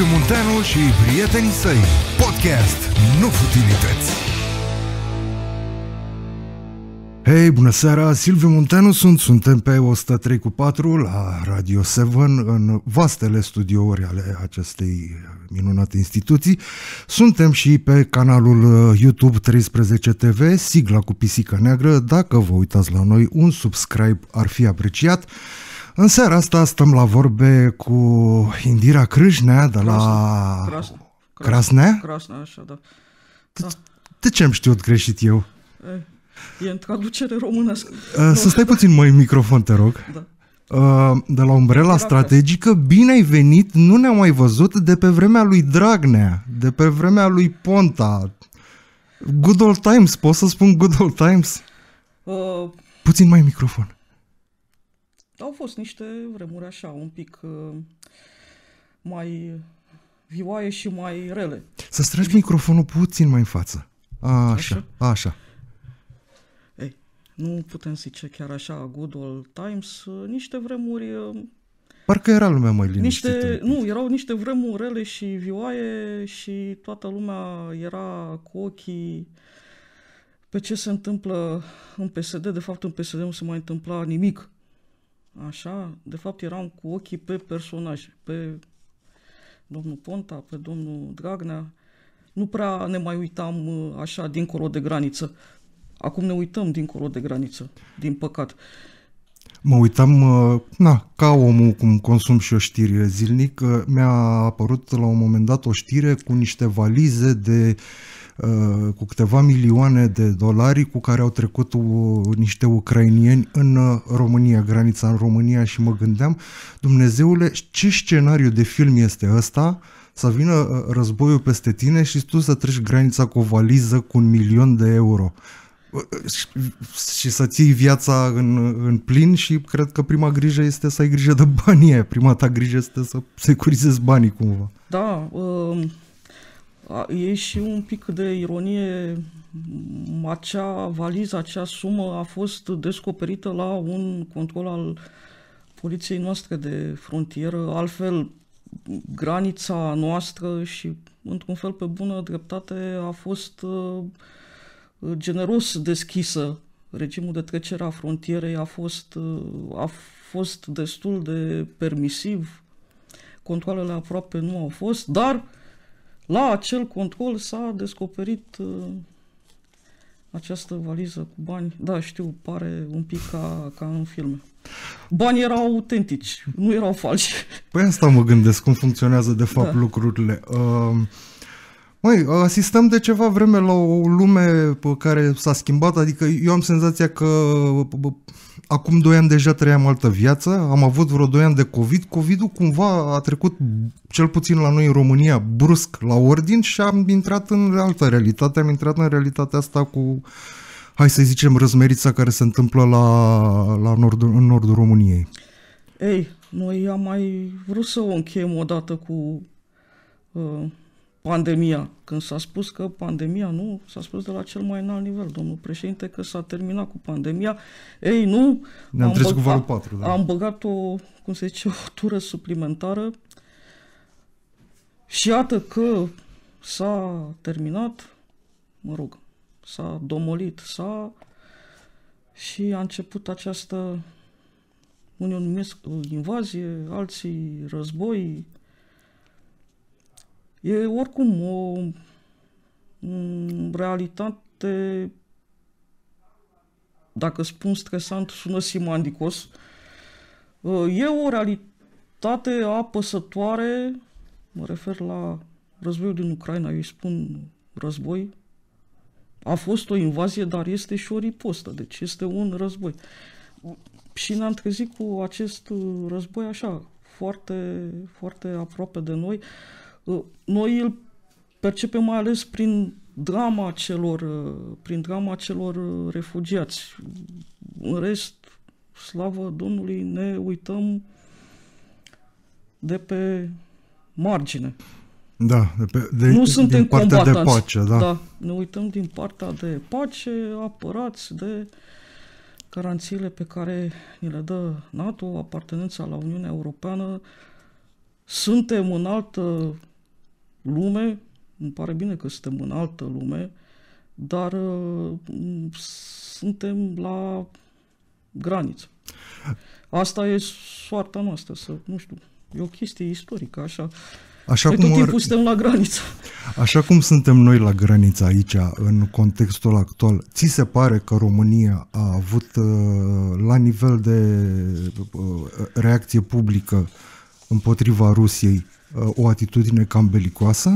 Liviu Munteanu și prietenii săi. Podcast Nu Futilități. Hei, bună seara! Silviu Munteanu sunt, suntem pe 103 cu 4 la Radio 7 în vastele studiouri ale acestei minunate instituții. Suntem și pe canalul uh, YouTube 13 TV, sigla cu pisica neagră. Dacă vă uitați la noi, un subscribe ar fi apreciat. În seara asta stăm la vorbe cu Indira Crâșnea de la... Crasnea? Crasnea, Crasnea așa, da. da. De ce am știut greșit eu? E în traducere românească. Uh, să stai puțin mai microfon, te rog. Da uh, de la umbrela strategică, bine ai venit, nu ne-am mai văzut de pe vremea lui Dragnea, de pe vremea lui Ponta. Good old times, pot să spun good old times? Uh, Puțin mai microfon au fost niște vremuri așa, un pic uh, mai vioaie și mai rele. Să strângi microfonul puțin mai în față. A, așa, așa. așa. Ei, nu putem zice chiar așa, good old times, niște vremuri... Uh, Parcă era lumea mai liniștită. Niște, nu, erau niște vremuri rele și vioaie și toată lumea era cu ochii pe ce se întâmplă în PSD. De fapt, în PSD nu se mai întâmpla nimic Așa, de fapt eram cu ochii pe personaje, pe domnul Ponta, pe domnul Dragnea. Nu prea ne mai uitam uh, așa dincolo de graniță. Acum ne uităm dincolo de graniță, din păcat. Mă uitam, uh, na, ca omul cum consum și o știri zilnic, uh, mi-a apărut la un moment dat o știre cu niște valize de uh, Uh, cu câteva milioane de dolari cu care au trecut niște ucrainieni în uh, România, granița în România și mă gândeam, Dumnezeule, ce scenariu de film este ăsta să vină uh, războiul peste tine și tu să treci granița cu o valiză cu un milion de euro și să ții viața în, în plin și cred că prima grijă este să ai grijă de banii aia. Prima ta grijă este să securizezi banii cumva. Da, um, e și un pic de ironie, acea valiză, acea sumă a fost descoperită la un control al poliției noastre de frontieră, altfel granița noastră și într-un fel pe bună dreptate a fost uh, generos deschisă. Regimul de trecere a frontierei a fost, uh, a fost destul de permisiv, controlele aproape nu au fost, dar uh, la acel control s-a descoperit uh, această valiză cu bani. Da, știu, pare un pic ca, ca în filme. Banii erau autentici, nu erau falși. Păi asta mă gândesc, cum funcționează de fapt da. lucrurile. Uh... Măi, asistăm de ceva vreme la o lume pe care s-a schimbat, adică eu am senzația că acum 2 ani deja trăiam altă viață, am avut vreo 2 ani de COVID, COVID-ul cumva a trecut, cel puțin la noi în România, brusc la ordin și am intrat în altă realitate, am intrat în realitatea asta cu, hai să zicem, răzmerița care se întâmplă la, la nord, în nordul României. Ei, noi am mai vrut să o încheiem odată cu uh, pandemia. Când s-a spus că pandemia, nu, s-a spus de la cel mai înalt nivel, domnul președinte, că s-a terminat cu pandemia. Ei, nu, ne-am am trecut băgat, cu 4, da. am băgat o, cum se zice, o tură suplimentară și iată că s-a terminat, mă rog, s-a domolit, s-a și a început această unii o numesc invazie, alții război, E oricum o realitate, dacă spun stresant, sună simandicos. Ă, e o realitate apăsătoare, mă refer la războiul din Ucraina, eu îi spun război, a fost o invazie, dar este și o ripostă, deci este un război. Și ne-am trezit cu acest ă, război așa, foarte, foarte aproape de noi. Uh, Ă, noi îl percepem mai ales prin drama celor, ă, prin drama celor ă, refugiați. În rest, slavă Domnului, ne uităm de pe margine. Da, de pe, de, nu suntem din partea de pace, da. da. Ne uităm din partea de pace, apărați de garanțiile pe care ni le dă NATO, apartenența la Uniunea Europeană. Suntem în altă lume, îmi pare bine că suntem în altă lume, dar uh, suntem la graniță. Asta e soarta noastră, să, nu știu, e o chestie istorică, așa. Așa de cum tot timpul ar... suntem la graniță. Așa cum suntem noi la graniță aici, în contextul actual, ți se pare că România a avut uh, la nivel de uh, reacție publică împotriva Rusiei Uh, o atitudine cam belicoasă?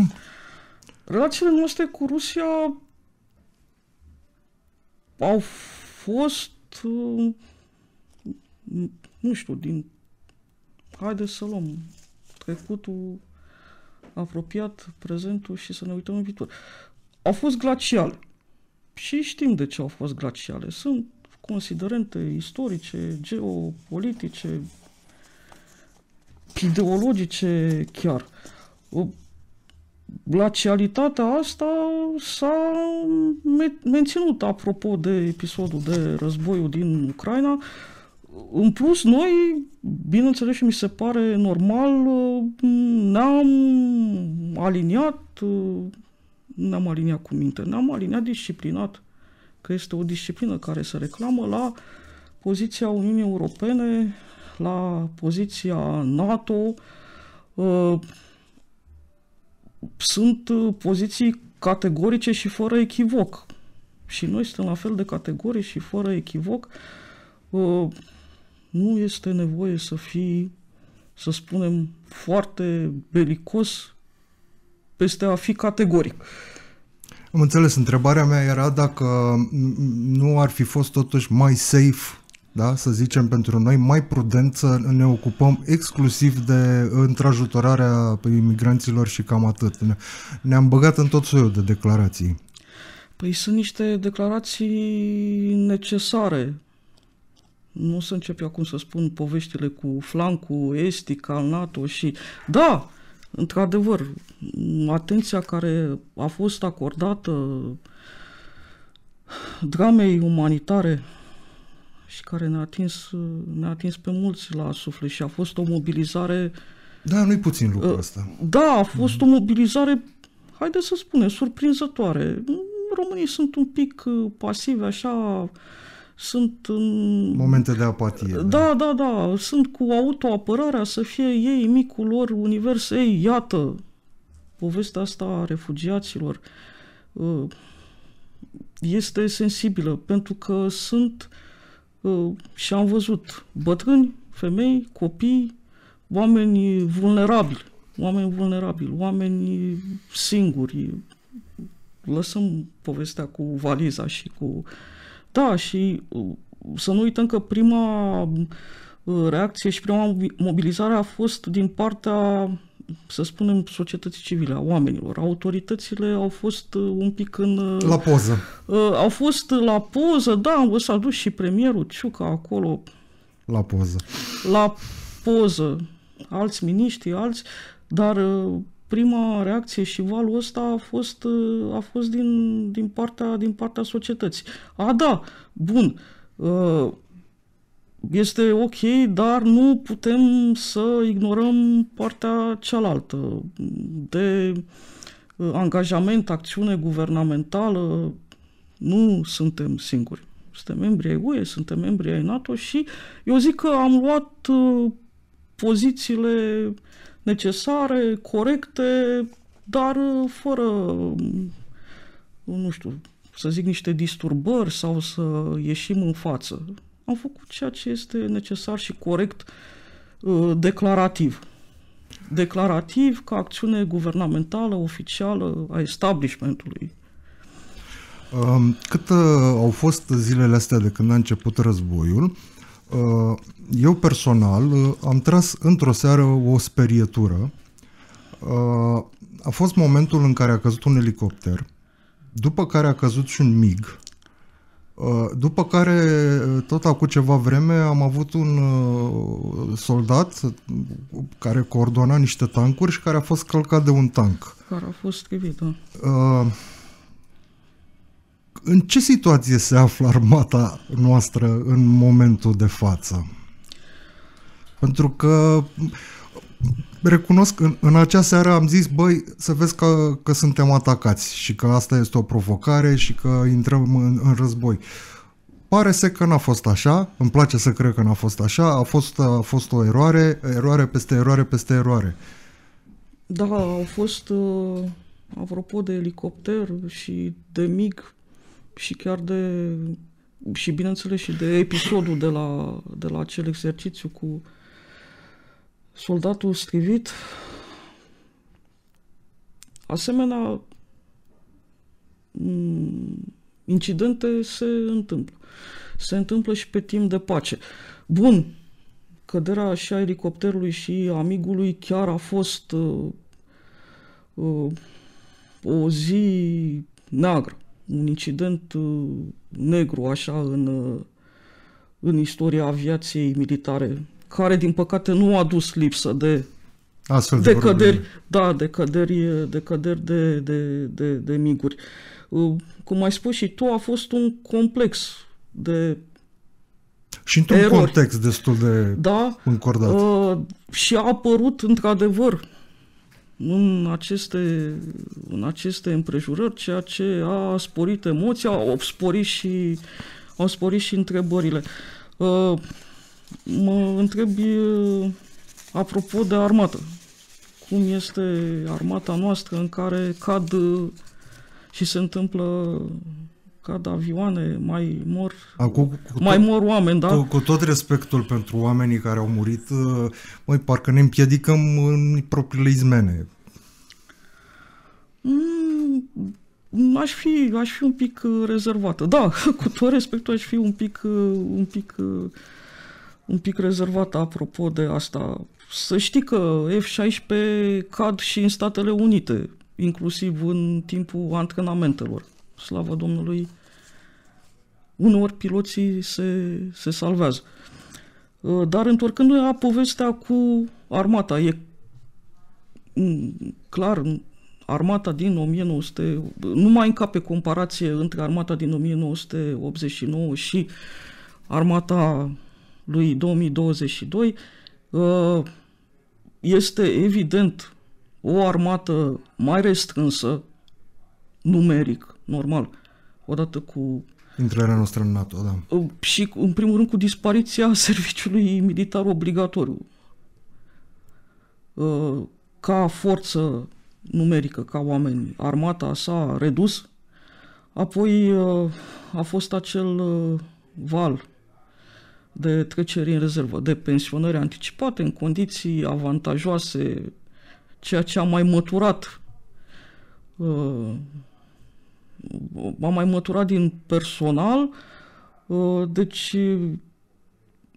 Relațiile noastre cu Rusia au fost, uh, nu știu, din, haide să luăm trecutul apropiat, prezentul și să ne uităm în viitor. Au fost glaciale. Și știm de ce au fost glaciale. Sunt considerente istorice, geopolitice, ideologice chiar. Glacialitatea asta s-a menținut apropo de episodul de războiul din Ucraina. În plus, noi, bineînțeles și mi se pare normal, ne-am aliniat, ne-am aliniat cu minte, ne-am aliniat disciplinat, că este o disciplină care se reclamă la poziția Uniunii Europene la poziția NATO uh, sunt uh, poziții categorice și fără echivoc. Și noi suntem la fel de categorici și fără echivoc. Uh, nu este nevoie să fii, să spunem, foarte belicos peste a fi categoric. Am înțeles, întrebarea mea era dacă nu ar fi fost totuși mai safe da, să zicem pentru noi, mai prudent să ne ocupăm exclusiv de întrajutorarea păi, imigranților și cam atât. Ne-am băgat în tot soiul de declarații. Păi sunt niște declarații necesare. Nu să încep eu acum să spun poveștile cu flancul estic al NATO și... Da, într-adevăr, atenția care a fost acordată dramei umanitare și care ne-a atins, ne-a atins pe mulți la suflet și a fost o mobilizare... Da, nu-i puțin lucrul uh, ăsta. Da, a fost mm-hmm. o mhm. mobilizare, haide să spunem, surprinzătoare. Românii sunt un pic uh, pasivi, așa, sunt în... Momente de apatie. Da, da, da, da. sunt cu autoapărarea să fie ei micul lor univers. Ei, iată, povestea asta a refugiaților uh, este sensibilă pentru că sunt uh, și am văzut bătrâni, femei, copii, oameni vulnerabili, oameni vulnerabili, oameni singuri. Lăsăm povestea cu valiza și cu... Da, și uh, să nu uităm că prima uh, reacție și prima mobilizare a fost din partea să spunem, societății civile, a oamenilor. Autoritățile au fost uh, un pic în... Uh, la poză. Uh, au fost la poză, da, s-a dus și premierul Ciuca acolo. La poză. La poză. Alți miniștri, alți, dar prima reacție și valul ăsta a fost, a fost din, din, partea, din partea societății. A, da, bun, este ok, dar nu putem să ignorăm partea cealaltă de uh, angajament, acțiune guvernamentală. Nu suntem singuri. Suntem membri ai UE, suntem membri ai NATO și eu zic că am luat uh, pozițiile necesare, corecte, dar uh, fără, nu știu, să zic niște disturbări sau să ieșim în față. Am făcut ceea ce este necesar și corect uh, declarativ. Declarativ ca acțiune guvernamentală, oficială a establishmentului. Um, cât uh, au fost zilele astea de când a început războiul, uh, eu personal am tras într-o seară o sperietură. A fost momentul în care a căzut un elicopter, după care a căzut și un MIG, Uh, după care, uh, tot acum ceva vreme, am avut un uh, soldat care coordona niște tancuri și care a fost călcat de un tank. Care a fost scrivit, da. În ce situație se află armata noastră în momentul de față? Pentru că recunosc, în, în acea seară am zis, băi, să vezi că, că suntem atacați și că asta este o provocare și că intrăm în, în război. Pare să că n-a fost așa, îmi place să cred că n-a fost așa, a fost, a fost o eroare, eroare peste eroare peste eroare. Da, au fost, uh, apropo de elicopter și de mic și chiar de, și bineînțeles și de episodul de la, de la acel exercițiu cu uh, soldatul strivit. Asemenea, mm, incidente se întâmplă. Se întâmplă și pe timp de pace. Bun, căderea și a elicopterului și amigului chiar a fost uh, uh, o zi neagră, un incident uh, negru așa în, uh, în istoria aviației militare care, din păcate, nu a dus lipsă de Astfel de, de căderi, da, de căderi, de, căderi de, de, de, de miguri. Uh, cum ai spus și tu, a fost un complex de și într-un erori. context destul de da, încordat. Uh, și a apărut, într-adevăr, în aceste, în aceste împrejurări, ceea ce a sporit emoția, a sporit și, au sporit și întrebările. Uh, mă întrebi apropo de armată. Cum este armata noastră în care cad și se întâmplă cad avioane, mai mor, Acum, cu tot, mai mor oameni, da? Cu, cu tot respectul pentru oamenii care au murit, mai parcă ne împiedicăm în propriile izmene. Mm, aș fi, aș fi un pic uh, rezervată. Da, cu tot respectul aș fi un pic, uh, un pic uh, un pic rezervată apropo de asta. Să știi că F-16 cad și în Statele Unite, inclusiv în timpul antrenamentelor. Slavă Domnului, uneori piloții se, se salvează. Uh, dar întorcându-ne la povestea cu armata, e mm, clar, armata din 1900, nu mai încape comparație între armata din 1989 și armata lui 2022 uh, este evident o armată mai restrânsă, numeric, normal, odată cu... Intrarea noastră în NATO, da. Uh, și, în primul rând, cu dispariția serviciului militar obligatoriu. Uh, ca forță numerică, ca oameni, armata s-a redus, apoi a fost acel val de trecere în rezervă, de pensionări anticipate în condiții avantajoase, ceea ce a mai măturat uh, a mai măturat din personal, uh, deci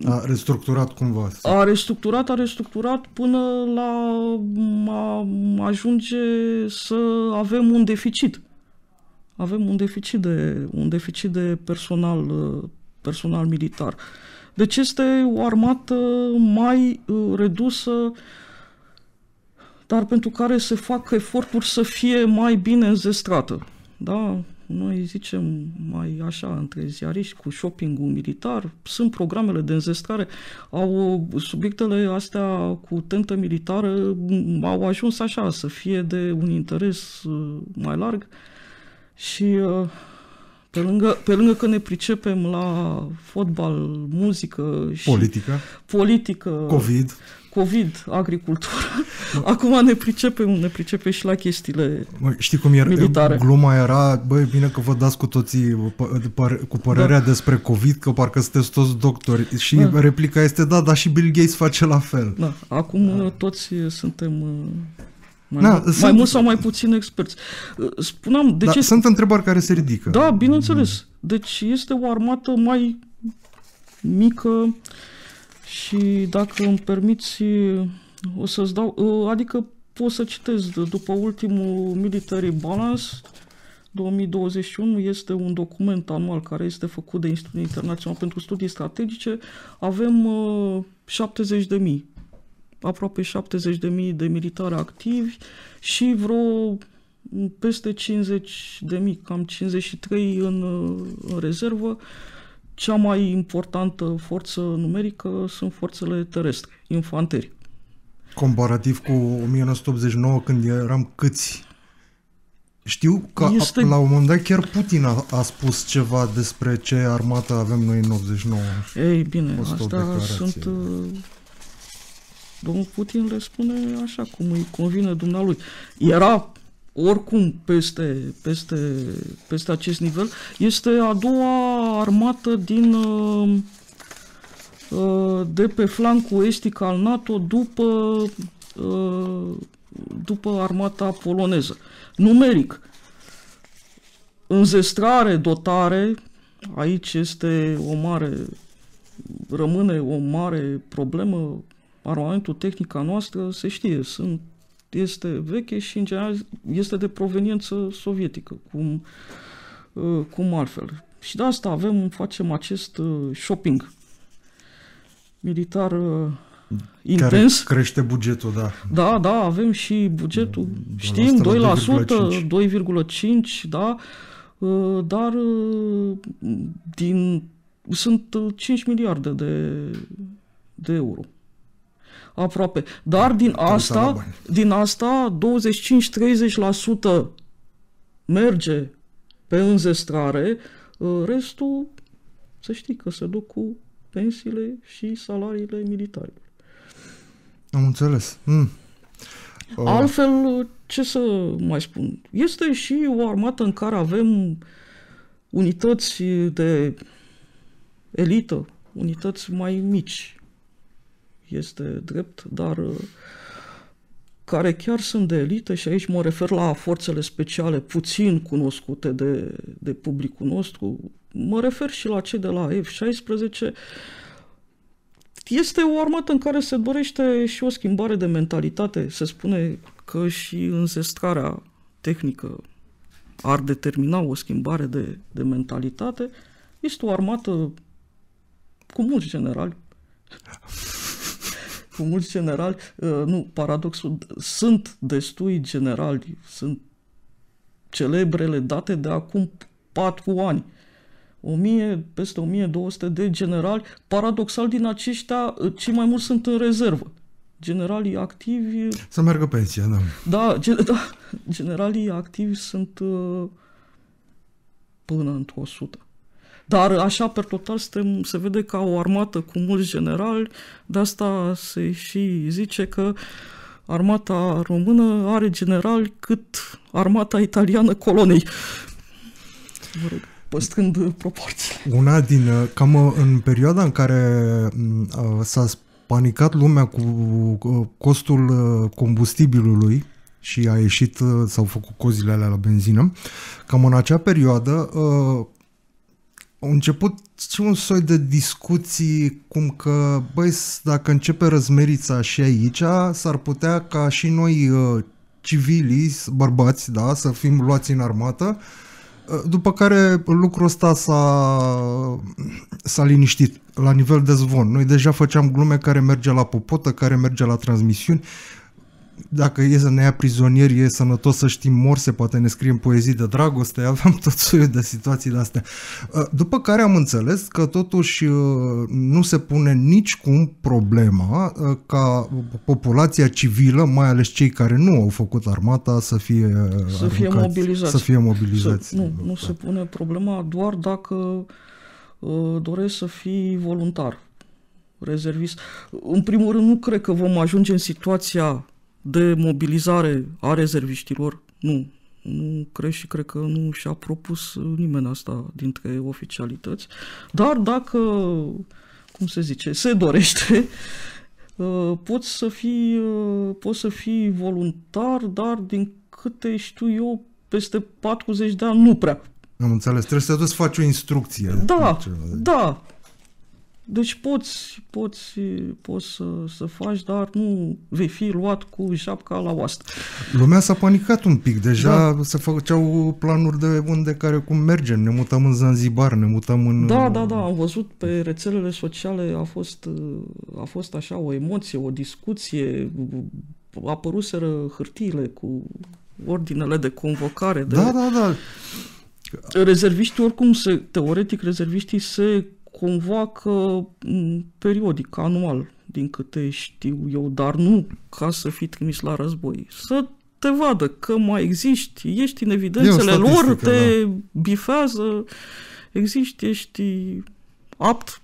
a restructurat cumva. A restructurat, a restructurat până la a ajunge să avem un deficit. Avem un deficit de, un deficit de personal, uh, personal militar. Uh, deci este o armată mai uh, redusă, dar pentru care se fac eforturi să fie mai bine înzestrată. Da? Noi zicem mai așa între ziariști cu shopping militar, sunt programele de înzestrare, au subiectele astea cu tentă militară au ajuns așa să fie de un interes uh, mai larg și uh, pe lângă, pe lângă că ne pricepem la fotbal, muzică și... Politică. Politică. COVID. COVID, agricultură. Acum ne pricepem, ne pricepem și la chestiile mă, Știi cum era? Militare. Gluma era, băi, bine că vă dați cu toții cu părerea da. despre COVID, că parcă sunteți toți doctori. Și da. replica este, da, dar și Bill Gates face la fel. Da. Acum da. toți suntem uh, mai, da, mai sunt, mult sau mai puțin experți. Spuneam, de da, ce... Sunt întrebări care se ridică. Da, bineînțeles. Deci este o armată mai mică și dacă îmi permiți o să-ți dau, ă, adică pot să citez după ultimul Military Balance 2021 este un document anual care este făcut de Institutul Internațional pentru Studii Strategice. Avem uh, ă, 70.000 aproape 70.000 de militari activi și vreo peste 50 de mii, cam 53 în, în rezervă. Cea mai importantă forță numerică sunt forțele terestre, infanterii. Comparativ cu 1989, când eram câți? Știu că este... la un moment dat chiar Putin a, a spus ceva despre ce armată avem noi în 89. Ei bine, asta sunt... Uh Domnul Putin le spune așa cum îi convine dumnealui. Era oricum peste, peste, peste acest nivel. Este a doua armată din uh, uh, de pe flancul estic al NATO după, uh, după armata poloneză. Numeric, înzestrare, dotare, aici este o mare, rămâne o mare problemă armamentul tehnic al noastră, se știe, sunt, este veche și în general este de proveniență sovietică, cum, uh, cum altfel. Și de asta avem, facem acest uh, shopping militar uh, intens. Care crește bugetul, da. Da, da, avem și bugetul, știm, 2%, 2,5, da, dar din sunt 5 miliarde de, de euro aproape. Dar din asta, din asta 25-30% merge pe înzestrare, ă, restul să știi că se duc cu pensiile și salariile militarilor. Am înțeles. Mm. Ă. Altfel, ce să mai spun? Este și o armată în care avem unități de elită, unități mai mici, este drept, dar uh, care chiar sunt de elită și aici mă refer la forțele speciale puțin cunoscute de, de publicul nostru, mă refer și la cei de la F-16, este o armată în care se dorește și o schimbare de mentalitate. Se spune că și înzestrarea tehnică ar determina o schimbare de, de mentalitate. Este o armată cu mulți generali. cu mulți generali, uh, nu, paradoxul, sunt destui generali, sunt celebrele date de acum patru ani. 1000, peste 1200 de generali, paradoxal din aceștia, uh, cei mai mulți sunt în rezervă. Generalii activi... Uh, Să meargă pensia, da. Da, gen, da generalii activi sunt până într-o sută. Dar așa, pe total, suntem, se vede ca o armată cu mulți generali, de asta se și zice că armata română are generali cât armata italiană colonei. Mă rog păstrând proporțiile. Una din, uh, cam uh, în perioada în care mm, uh, s-a panicat lumea cu costul combustibilului și a ieșit, s-au făcut cozile alea la benzină, cam în acea perioadă au început și un soi de discuții cum că, băi, dacă începe răzmerița și aici, s-ar putea ca și noi uh, civilii, bărbați, da, să fim luați în armată, uh, după care lucrul ăsta s-a, s-a liniștit la nivel de zvon. Noi deja făceam glume care merge la popotă, care merge la transmisiuni, dacă e să ne ia prizonieri, e sănătos să știm se poate ne scriem poezii de dragoste, aveam tot soiul de situații de astea. Uh, după care am înțeles că totuși uh, nu se pune nicicum problema uh, ca populația civilă, mai ales cei care nu au făcut armata, să fie, să aruncați, fie mobilizați. Să fie mobilizați. Să, nu, nu se da. pune problema doar dacă doresc să fii voluntar, rezervist. În primul rând, nu cred că vom ajunge în situația de mobilizare a rezerviștilor, nu. Nu cred și cred că nu și-a propus nimeni asta dintre oficialități. Dar dacă, cum se zice, se dorește, uh, poți să fii, uh, poți să fii voluntar, dar din câte știu eu, peste 40 de ani nu prea. Am înțeles, trebuie să te duci să faci o instrucție. Da, deci, uh, da, deci poți, poți, poți să, să faci, dar nu vei fi luat cu șapca la oastă. Lumea s-a panicat un pic, deja da. se făceau planuri de unde care cum mergem, ne mutăm în Zanzibar, ne mutăm în... Da, da, da, am văzut pe rețelele sociale, a fost, a fost așa o emoție, o discuție, apăruseră hârtiile cu ordinele de convocare. De... Da, da, da. Rezerviștii oricum se, teoretic, rezerviștii se cumva că mm, periodic, anual, din câte știu eu, dar nu ca să fii trimis la război. Să te vadă că mai existi, ești în evidențele lor, te da. bifează, existi, ești apt.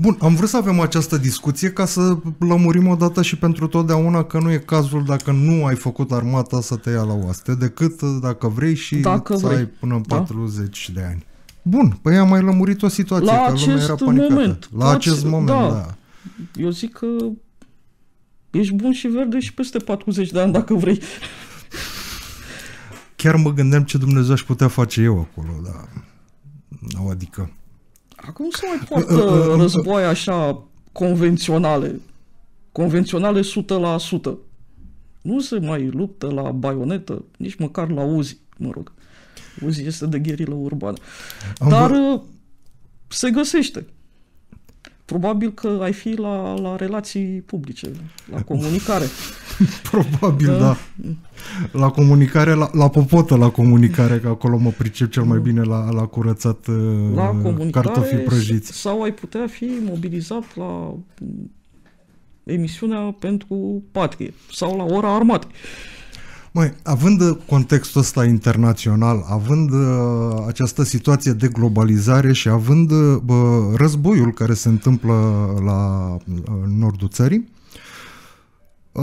Bun, am vrut să avem această discuție ca să lămurim dată și pentru totdeauna că nu e cazul dacă nu ai făcut armata să te ia la oaste, decât dacă vrei și dacă să vrei. ai până da? 40 de ani. Bun, păi am mai lămurit o situație, la că acest lumea era panicată. Moment, la acest moment, da. da. Eu zic că ești bun și verde și peste 40 de ani, dacă vrei. Chiar mă gândeam ce Dumnezeu aș putea face eu acolo, da. Nu, adică... Acum se mai poartă păi, uh, uh, uh, războaie așa convenționale. Convenționale 100%. Nu se mai luptă la baionetă, nici măcar la uzi, mă rog uzi este de gherilă urbană. Am Dar v- uh, se găsește. Probabil că ai fi la, la relații publice, la comunicare. Probabil, da. da. La comunicare, la, la popotă la comunicare, că acolo mă pricep cel mai mm. bine la, la curățat la uh, cartofi prăjiți. Sau ai putea fi mobilizat la mm, emisiunea pentru patrie sau la ora armatei. Măi, având uh, contextul ăsta internațional, având uh, această situație de globalizare și având uh, războiul care se întâmplă la uh, nordul țării, uh,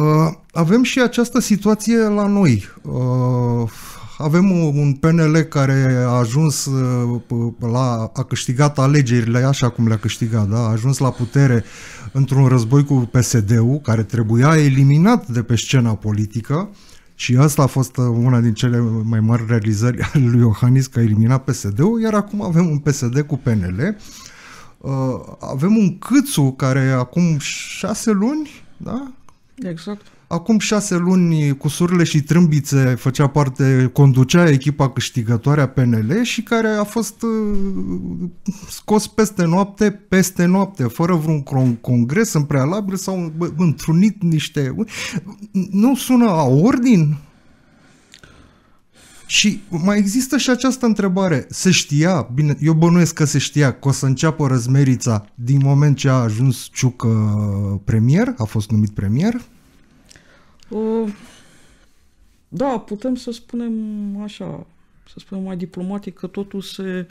avem și această situație la noi. Uh, avem un PNL care a ajuns uh, la, a câștigat alegerile așa cum le-a câștigat, da? a ajuns la putere într-un război cu PSD-ul care trebuia eliminat de pe scena politică uh, și asta a fost uh, una din cele mai mari realizări ale lui Iohannis că a eliminat PSD-ul, iar acum avem un PSD cu PNL. Uh, avem un Câțu care acum șase luni, da? Exact. Acum șase luni, cu surle și trâmbițe, făcea parte, conducea echipa câștigătoare a PNL și care a fost uh, scos peste noapte, peste noapte, fără vreun congres în prealabil sau întrunit niște... Nu sună a ordin? Și mai există și această întrebare. Se știa, bine, eu bănuiesc că se știa că o să înceapă răzmerița din moment ce a ajuns Ciucă uh, premier, a fost numit premier, da, putem să spunem așa, să spunem mai diplomatic, că totul se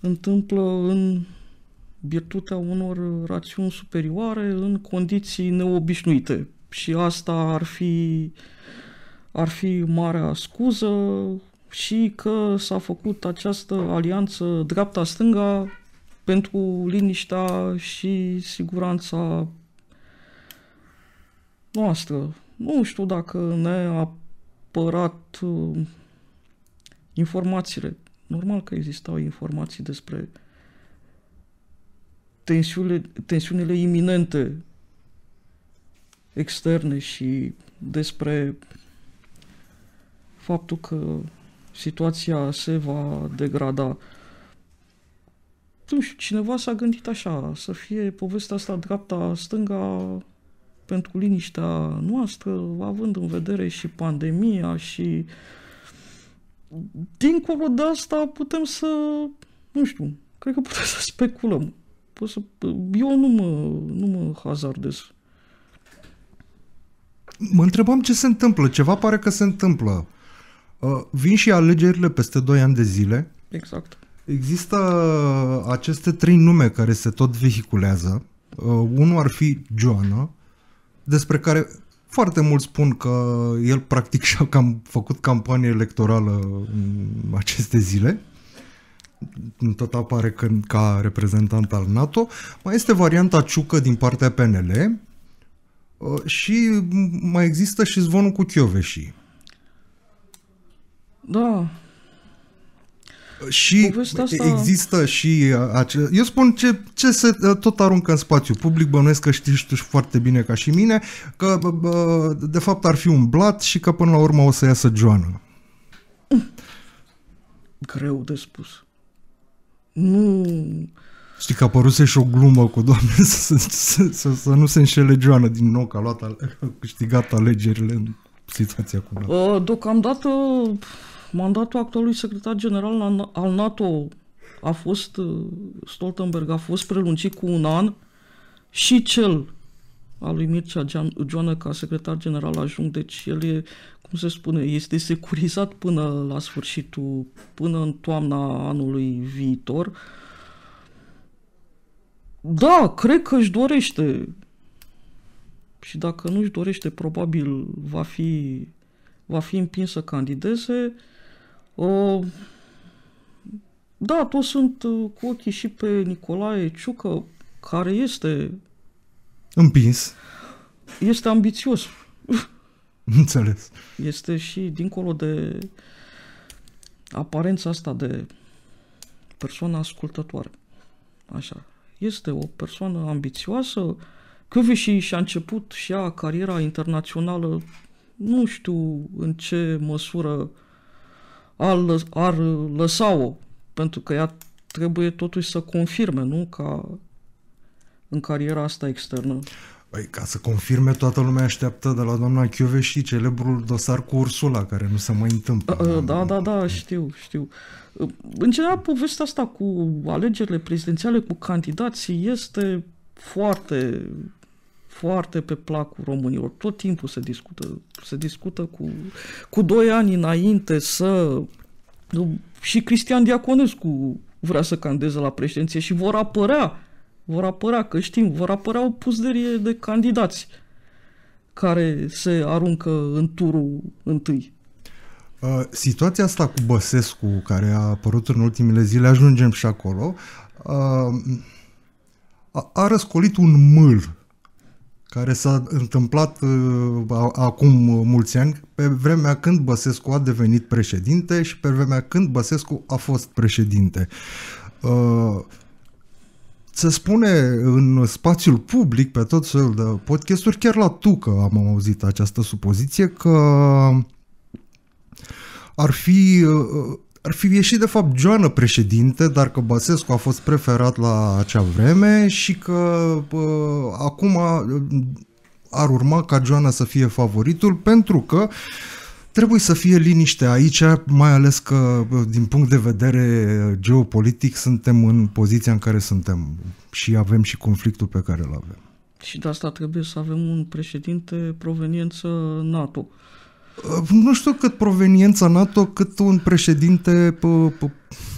întâmplă în virtutea unor rațiuni superioare în condiții neobișnuite. Și asta ar fi, ar fi marea scuză și că s-a făcut această alianță dreapta-stânga pentru liniștea și siguranța noastră. Nu știu dacă ne apărat uh, informațiile. Normal că existau informații despre tensiunile, tensiunile iminente externe și despre faptul că situația se va degrada. Nu știu, cineva s-a gândit așa, să fie povestea asta dreapta, stânga, pentru liniștea noastră, având în vedere și pandemia și dincolo de asta putem să, nu știu, cred că putem să speculăm. să, eu nu mă, nu mă hazardez. Mă întrebam ce se întâmplă. Ceva pare că se întâmplă. Uh, vin și alegerile peste 2 ani de zile. Exact. Există aceste trei nume care se tot vehiculează. Uh, unul ar fi Joana, despre care foarte mulți spun că el practic și-a cam făcut campanie electorală în aceste zile. Tot apare că, ca reprezentant al NATO. Mai este varianta Ciucă din partea PNL uh, și mai există și zvonul cu Chioveșii. Da, și asta... există și uh, ace... Eu spun ce, ce se uh, tot aruncă în spațiu public, bănuiesc că știi tu foarte bine ca și mine, că uh, de fapt ar fi un blat și că până la urmă o să iasă joană. Greu de spus. Nu... Știi că apăruse și o glumă cu doamne să, să, să, să nu se înșele Joana din nou că a, luat, a câștigat alegerile în situația cu uh, Deocamdată mandatul actualului secretar general al NATO a fost, uh, Stoltenberg a fost prelungit cu un an și cel al lui Mircea Joană ca secretar general ajung, deci el e, cum se spune, este securizat până la sfârșitul, până în toamna anului viitor. Da, cred că își dorește și dacă nu își dorește, probabil va fi, va fi împins să candideze. Uh, da, toți sunt uh, cu ochii și pe Nicolae Ciucă, care este... Împins. Este ambițios. Înțeles. Este și dincolo de aparența asta de persoană ascultătoare. Așa. Este o persoană ambițioasă. Căveși și-a început și ea cariera internațională, nu știu în ce măsură uh, ar, lăs, ar lăsa-o, pentru că ea trebuie totuși să confirme, nu? Ca în cariera asta externă. Păi, ca să confirme, toată lumea așteaptă de la doamna și celebrul dosar cu Ursula, care nu se mai întâmplă. Da, da, da, da, știu, știu. În general, povestea asta cu alegerile prezidențiale, cu candidații, este foarte foarte pe placul românilor. Tot timpul se discută, se discută cu, cu doi ani înainte să... Și Cristian Diaconescu vrea să candeze la președinție și vor apărea, vor apărea, că știm, vor apărea o puzderie de candidați care se aruncă în turul întâi. Uh, situația asta cu Băsescu, care a apărut în ultimele zile, ajungem și acolo, uh, a, a răscolit un mâl care s-a întâmplat uh, acum uh, mulți ani, pe vremea când Băsescu a devenit președinte și pe vremea când Băsescu a fost președinte. Uh, se spune în spațiul public, pe tot felul de podcasturi, chiar la Tucă am auzit această supoziție, că ar fi uh, uh, ar fi ieșit de fapt Joana președinte, dar că Basescu a fost preferat la acea vreme și că uh, acum ar urma ca Joana să fie favoritul pentru că Trebuie să fie liniște aici, mai ales că din punct de vedere geopolitic suntem în poziția în care suntem și avem și conflictul pe care îl avem. Și de asta trebuie să avem un președinte proveniență NATO. Uh, nu știu cât proveniența NATO, cât un președinte...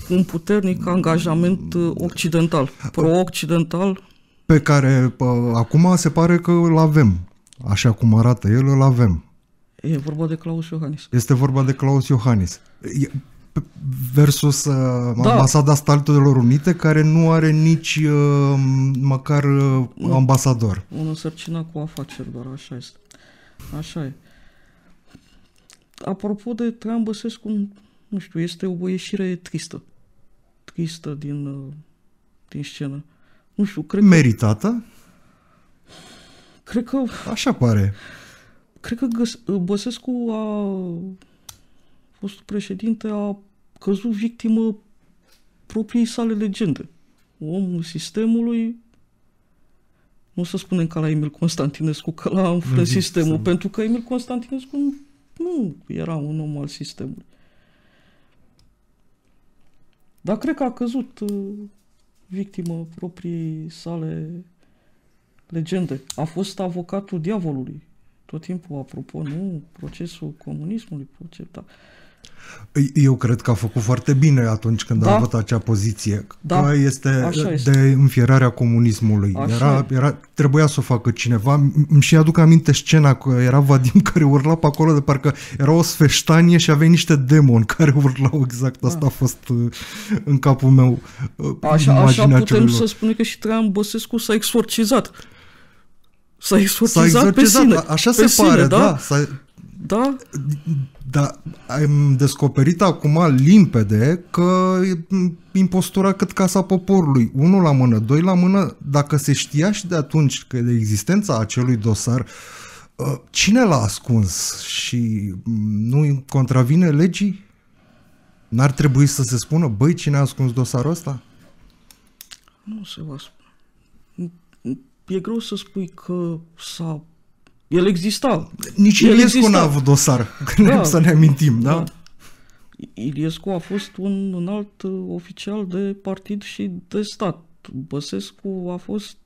Un puternic angajament uh, occidental, pro-occidental. Pe care acum se pare că îl avem. Așa cum arată el, îl avem. E vorba de Claus Iohannis. Este vorba de Claus Iohannis. Versus uh, da. ambasada Statelor Unite, care nu are nici uh, măcar uh, ambasador. Un însărcinat cu afaceri, doar așa este. Așa e apropo de Traian Băsescu, nu știu, este o ieșire tristă. Tristă din, uh, din scenă. Nu știu, cred Meritată? Că, cred că... Așa pare. Cred că Băsescu a fost președinte, a căzut victimă propriei sale legende. Omul sistemului, nu să spunem ca la Emil Constantinescu, că l-a înfrânt sistemul, pentru că Emil Constantinescu nu, era un om al sistemului. Dar cred că a căzut uh, victimă proprii sale legende. A fost avocatul diavolului. Tot timpul, apropo, nu procesul comunismului, procesul. Eu cred că a făcut foarte bine atunci când da. a avut acea poziție. Da. Că este, Așa este de înfierarea comunismului. Așa era, era, trebuia să o facă cineva. Îmi și aduc aminte scena că era Vadim care urla pe acolo de parcă era o sfeștanie și avea niște demoni care urlau exact. Da. Asta a fost uh, în capul meu uh, Așa, așa putem acelor. să spunem că și Traian Băsescu s-a exorcizat. S-a exorcizat, s-a exorcizat pe sine. Așa pe se sine, pare, da? da da? Dar am descoperit acum limpede că impostura cât casa poporului. Unul la mână, doi la mână, dacă se știa și de atunci că de existența acelui dosar, ă, cine l-a ascuns și mm, nu contravine legii? N-ar trebui să se spună, băi, cine a ascuns dosarul ăsta? Nu se va spune. E greu să spui că s-a el exista. Nici El Iliescu n-a avut dosar, da. să ne amintim, da? da? Iliescu a fost un, un alt uh, oficial de partid și de stat. Băsescu a fost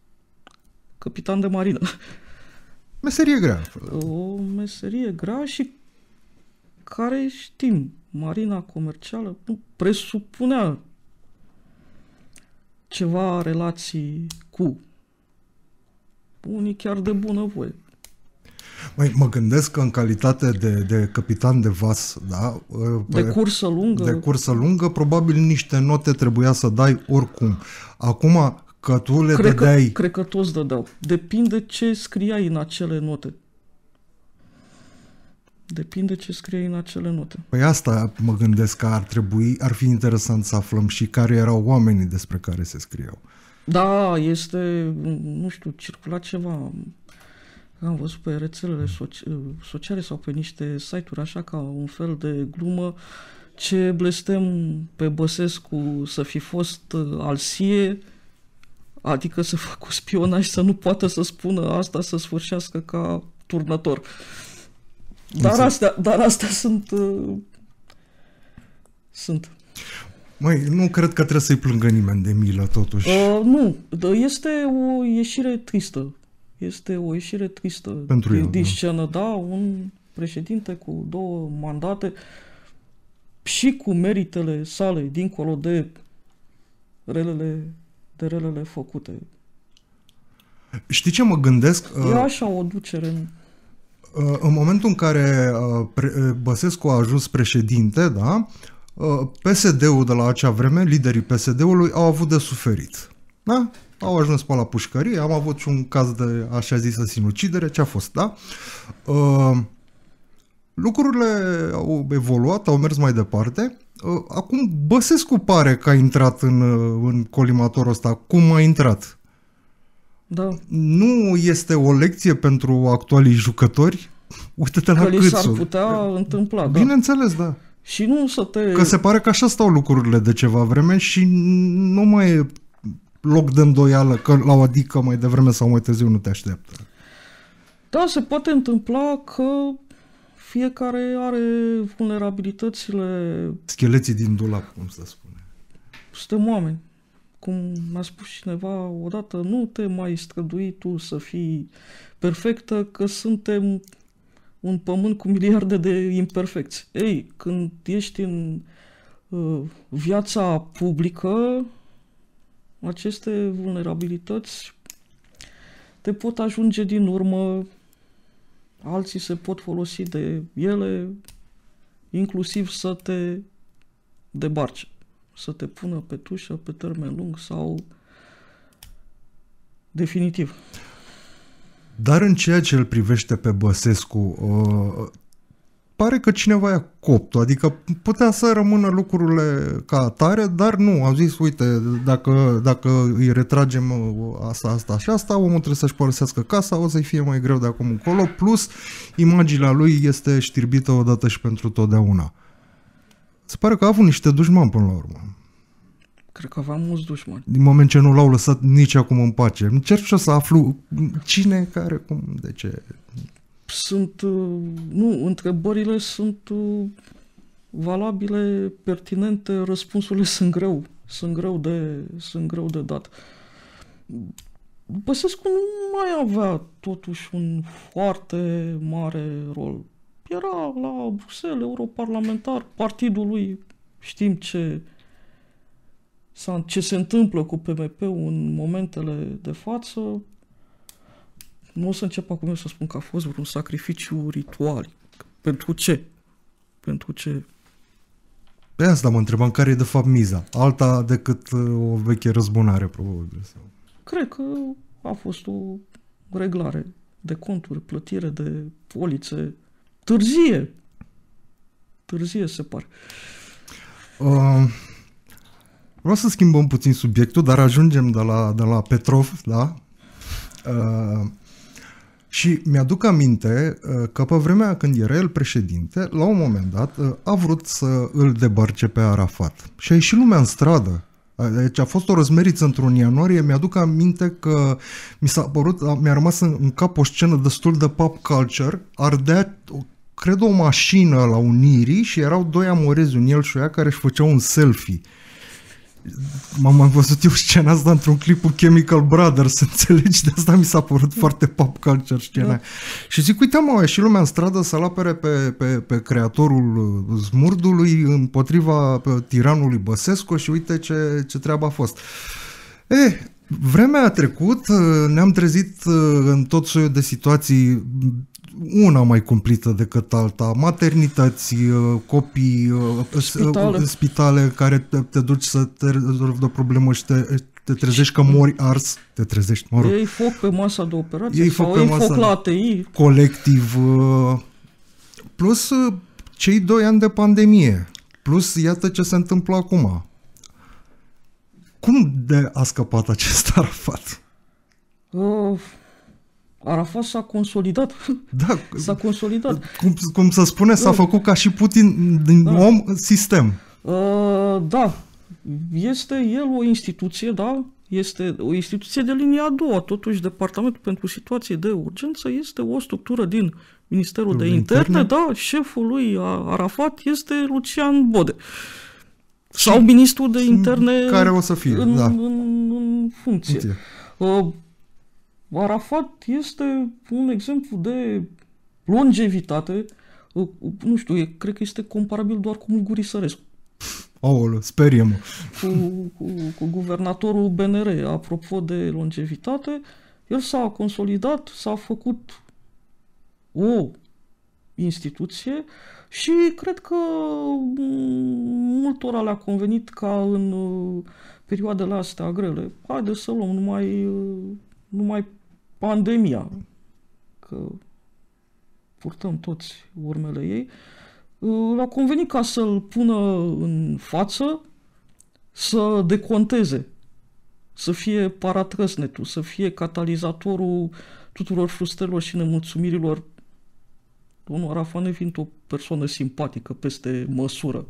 capitan de marină. Meserie grea. O meserie grea și care știm, marina comercială nu presupunea ceva relații cu unii chiar de bunăvoie. Mai, mă gândesc că în calitate de, de capitan de vas, da? De cursă lungă. De cursă lungă, probabil niște note trebuia să dai oricum. Acum, că tu le cred dădeai... Că, cred că toți dădeau. Depinde ce scriai în acele note. Depinde ce scrie în acele note. Păi asta mă gândesc că ar trebui, ar fi interesant să aflăm și care erau oamenii despre care se scriau. Da, este, nu știu, circula ceva am văzut pe rețelele mm. soci- uh, sociale sau pe niște site-uri așa ca un fel de glumă ce blestem pe Băsescu să fi fost uh, al SIE, adică să facă spionaj să nu poată să spună asta să sfârșească ca turnător. Dar astea, dar astea sunt... Uh, sunt. Măi, nu cred că trebuie să-i plângă nimeni de milă, totuși. Uh, nu, este o ieșire tristă este o ieșire tristă Pentru din, el, da. din scenă, da, un președinte cu două mandate și cu meritele sale, dincolo de relele, de relele făcute. Știi ce mă gândesc? E uh, așa o ducere în uh, în momentul în care uh, Băsescu a ajuns președinte, da, PSD-ul de la acea vreme, liderii PSD-ului, au avut de suferit. Da? au ajuns pe la pușcărie, am avut și un caz de așa zisă sinucidere, ce a fost, da? Uh, lucrurile au evoluat, au mers mai departe. Uh, acum Băsescu pare că a intrat în, uh, în colimatorul ăsta. Cum a intrat? Da. Nu este o lecție pentru actualii jucători? Uite-te că la câțu. s-ar putea întâmpla, da. Bineînțeles, da. Și nu să te... Că se pare că așa stau lucrurile de ceva vreme și nu mai e loc de îndoială că la o adică mai devreme sau mai târziu nu te așteaptă. Da, se poate întâmpla că fiecare are vulnerabilitățile... Scheleții din dulap, cum se spune. Suntem oameni. Cum mi-a spus cineva odată, nu te mai strădui tu să fii perfectă, că suntem un pământ cu miliarde de imperfecți. Ei, când ești în uh, viața publică, aceste vulnerabilități te pot ajunge din urmă, alții se pot folosi de ele, inclusiv să te debarce, să te pună pe tușă pe termen lung sau definitiv. Dar în ceea ce îl privește pe Băsescu, uh, pare că cineva e copt, adică putea să rămână lucrurile ca atare, dar nu, am zis, uite, dacă, dacă îi retragem uh, asta, asta și asta, omul trebuie să-și părăsească casa, o să-i fie mai greu de acum încolo, plus imaginea lui este știrbită odată și pentru totdeauna. Se pare că a avut niște dușmani până la urmă. Cred că aveam mulți dușmani. Din moment ce nu l-au lăsat nici acum în pace. Încerc și o să aflu cine, care, cum, de ce sunt, uh, nu, întrebările sunt uh, valabile, pertinente, răspunsurile sunt greu, sunt greu de, sunt greu de dat. Băsescu nu mai avea totuși un foarte mare rol. Era la Bruxelles, europarlamentar, partidul lui, știm ce, ce se întâmplă cu PMP în momentele de față, nu o să încep acum eu să spun că a fost un sacrificiu ritual. Pentru ce? Pentru ce? Pe asta mă întrebam, care e de fapt miza? Alta decât uh, o veche răzbunare, probabil. Sau... Cred că a fost o reglare de conturi, plătire de polițe, târzie. Târzie, se pare. Uh, vreau să schimbăm puțin subiectul, dar ajungem de la, de la Petrov, da? Uh, și mi-aduc aminte uh, că pe vremea când era el președinte, la un moment dat uh, a vrut să îl debarce pe Arafat. Și a ieșit lumea în stradă. Deci a fost o răzmeriță într-un ianuarie. Mi-aduc aminte că mi s-a părut, mi-a rămas în, în cap o scenă destul de pop culture. Ardea cred o mașină la Unirii și erau doi amorezi, în el și ea, care își făceau un selfie. M-am mai văzut eu scena asta într-un clip cu Chemical Brothers, înțelegi? De asta mi s-a părut foarte pop culture scena. Da. Și zic, uite mă, a ieșit lumea în stradă să-l apere pe, pe, pe creatorul uh, Zmurdului împotriva pe tiranului Băsescu și uite ce, ce treaba a fost. E, Vremea a trecut, uh, ne-am trezit uh, în tot soiul de situații una mai cumplită decât alta, maternități, uh, copii, uh, uh, spitale, spitale care te, te duci să te rezolvi de o problemă și te, te trezești că mori ars, te trezești, mă rog. Ei foc pe masa de operație ei foc pe ei masa foc la ATI. Colectiv, plus cei doi ani de pandemie, plus iată ce se întâmplă acum. Cum de a scăpat acest Arafat? Of, Arafat s-a consolidat. Da. S-a consolidat. Cum, cum să spune, s-a da. făcut ca și Putin din da. om sistem. Uh, da. Este el o instituție, da, este o instituție de linia a doua, totuși Departamentul pentru Situații de Urgență este o structură din Ministerul de, de Interne, Interne, da, șeful lui Arafat este Lucian Bode. Sau ministrul de interne care o să fie, în, da. în, în, în funcție. funcție. Uh, Arafat este un exemplu de longevitate, uh, nu știu, e, cred că este comparabil doar cu Muguri Sărescu. Aoleu, speriem. Cu, cu, cu guvernatorul BNR, apropo de longevitate, el s-a consolidat, s-a făcut o instituție și cred că mm, multora le-a convenit ca în uh, perioadele astea grele, haideți să luăm numai uh, numai pandemia, că purtăm toți urmele ei, l-a convenit ca să-l pună în față să deconteze, să fie paratrăsnetul, să fie catalizatorul tuturor frustrelor și nemulțumirilor Domnul Arafane fiind o persoană simpatică peste măsură.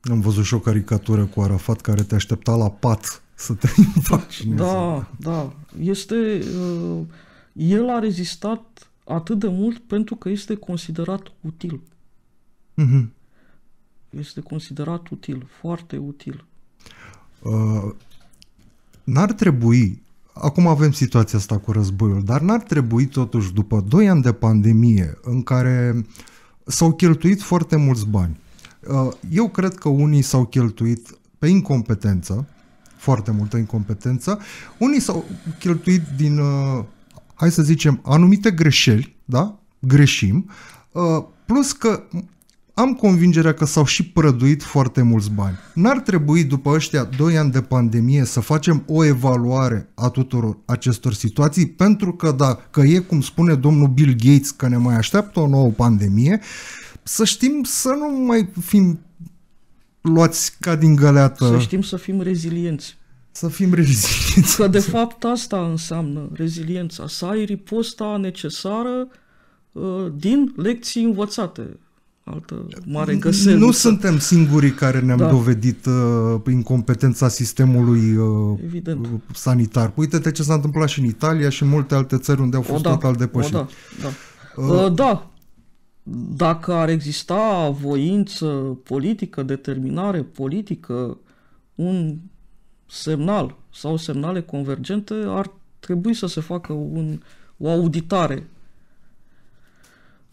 Am văzut și o caricatură cu Arafat care te aștepta la pat să te invoci. Da, da. Este, uh, el a rezistat atât de mult pentru că este considerat util. Mm-hmm. Este considerat util, foarte util. Uh, n-ar trebui, acum avem situația asta cu războiul, dar n-ar trebui totuși după 2 ani de pandemie în care s-au cheltuit foarte mulți bani. Uh, eu cred că unii s-au cheltuit pe incompetență, foarte multă incompetență. Unii s-au cheltuit din, uh, hai să zicem, anumite greșeli, da? Greșim. Uh, plus că am convingerea că s-au și prăduit foarte mulți bani. N-ar trebui după ăștia 2 ani de pandemie să facem o evaluare a tuturor acestor situații pentru că dacă e cum spune domnul Bill Gates că ne mai așteaptă o nouă pandemie, să știm să nu mai fim luați ca din găleată. Să știm să fim rezilienți. Să fim rezilienți. Că de fapt asta înseamnă reziliența, să ai riposta necesară uh, din lecții învățate. Altă mare găselniță. Nu suntem singurii care ne-am da. dovedit uh, incompetența sistemului uh, Evident. sanitar. Păi uite-te ce s-a întâmplat și în Italia și în multe alte țări unde au fost da. total depășit. da, da. Uh, uh, da, dacă ar exista voință politică, determinare politică, un semnal sau semnale convergente, ar trebui să se facă un, o auditare.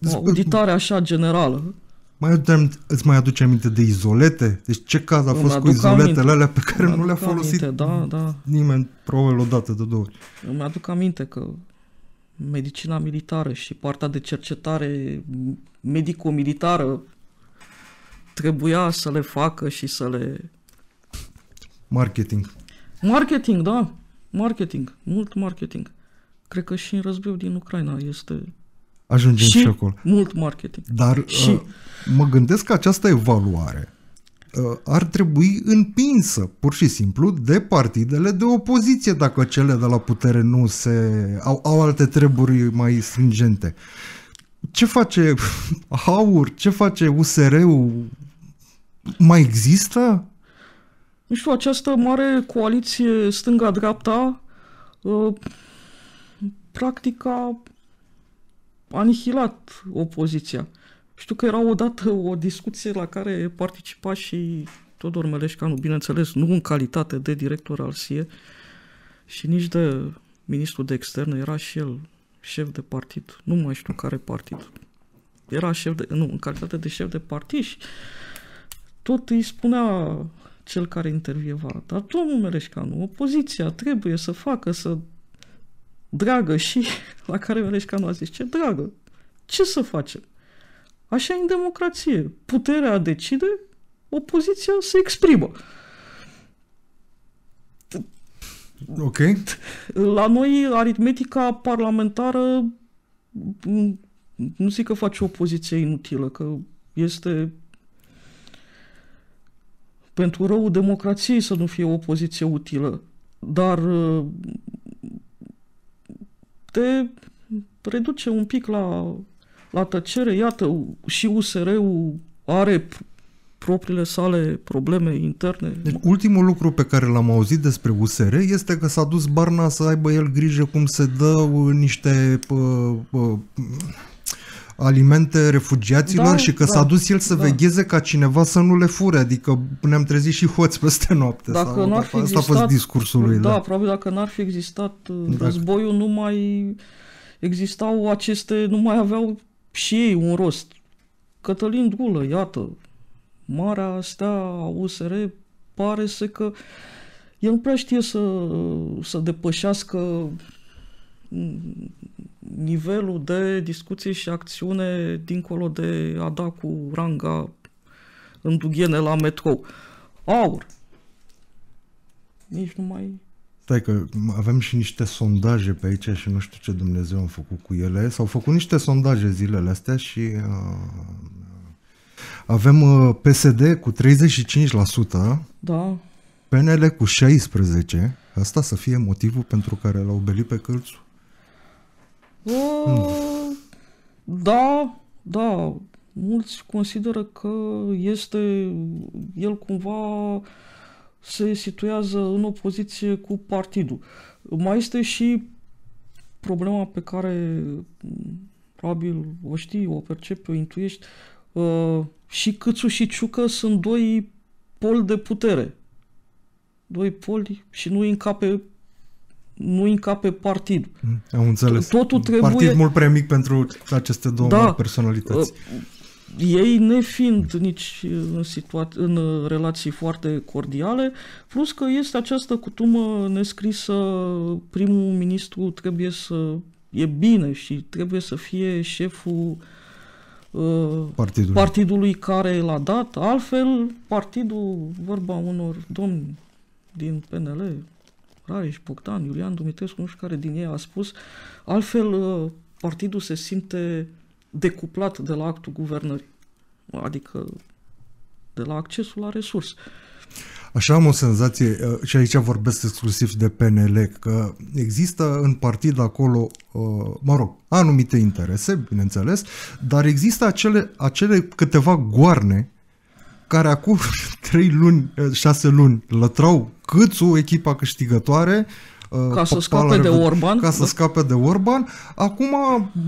O auditare așa generală. Mai aduce, îți mai aduce aminte de izolete? Deci ce caz a Îmi fost cu izoletele aminte. alea pe care Îmi nu le-a folosit aminte, da, da. nimeni probabil o dată de două ori? Îmi aduc aminte că medicina militară și partea de cercetare medico-militară trebuia să le facă și să le Marketing. Marketing, da. Marketing. Mult marketing. Cred că și în războiul din Ucraina este... Ajungem și, și acolo. mult marketing. Dar și... Uh, mă gândesc că această evaluare uh, ar trebui împinsă, pur și simplu, de partidele de opoziție, dacă cele de la putere nu se... au, au alte treburi mai stringente. Ce face Haur? Ce face USR-ul? Mai există? nu știu, această mare coaliție stânga-dreapta uh, practic a anihilat opoziția. Știu că era odată o discuție la care participa și Todor Meleșcanu, bineînțeles, nu în calitate de director al SIE și nici de ministru de externe, era și el șef de partid, nu mai știu care partid. Era șef de, nu, în calitate de șef de partid și tot îi spunea cel care intervieva, dar domnul Meleșcanu, opoziția trebuie să facă, să dragă și la care Meleșcanu a zis, ce dragă, ce să facem? Așa e în democrație. Puterea decide, opoziția se exprimă. Ok. La noi aritmetica parlamentară nu zic că face o opoziție inutilă, că este pentru rău democrației să nu fie o poziție utilă, dar uh, te reduce un pic la, la tăcere. Iată, și USR-ul are propriile sale probleme interne. Deci ultimul lucru pe care l-am auzit despre USR este că s-a dus Barna să aibă el grijă cum se dă niște uh, uh, alimente refugiaților da, și că da, s-a dus el să da. vegheze ca cineva să nu le fure, adică ne-am trezit și hoți peste noapte. Dacă sau, n-ar fi existat, a fost discursul lui. Da, da. probabil dacă n-ar fi existat uh, dacă. războiul, nu mai existau aceste, nu mai aveau și ei un rost. Cătălin Dulă, iată, marea a USR pare să că el nu prea știe să, să depășească mm, nivelul de discuție și acțiune dincolo de a da cu ranga în dughiene la metrou. Aur! Nici nu mai... Stai că avem și niște sondaje pe aici și nu știu ce Dumnezeu am făcut cu ele. S-au făcut niște sondaje zilele astea și uh, avem uh, PSD cu 35%, da. PNL cu 16%, asta să fie motivul pentru care l-au belit pe Călțu. Mm. Da, da, mulți consideră că este, el cumva se situează în opoziție cu partidul. Mai este și problema pe care probabil o știi, o percepi, o intuiești, uh, și Câțu și Ciucă sunt doi poli de putere. Doi poli și nu încape nu incape partid. Am înțeles. Totul trebuie... Partid mult prea mic pentru aceste două da, personalități. Uh, ei nefiind nici în, în uh, relații foarte cordiale, plus că este această cutumă nescrisă, primul ministru trebuie să e bine și trebuie să fie șeful uh, partidului. partidului care l-a dat, altfel partidul, vorba unor domni din PNL, Rareș, Bogdan, Iulian Dumitrescu, nu știu care din ei a spus, altfel uh, partidul se simte decuplat de la actul guvernării, adică de la accesul la resurse. Așa am o senzație, uh, și aici vorbesc exclusiv de PNL, că există în partid acolo, uh, mă rog, anumite interese, bineînțeles, dar există acele, acele câteva goarne care acum 3 luni, 6 eh, luni lătrau câțu echipa câștigătoare eh, ca să scape de Orban. Ca să da. scape de Orban. Acum,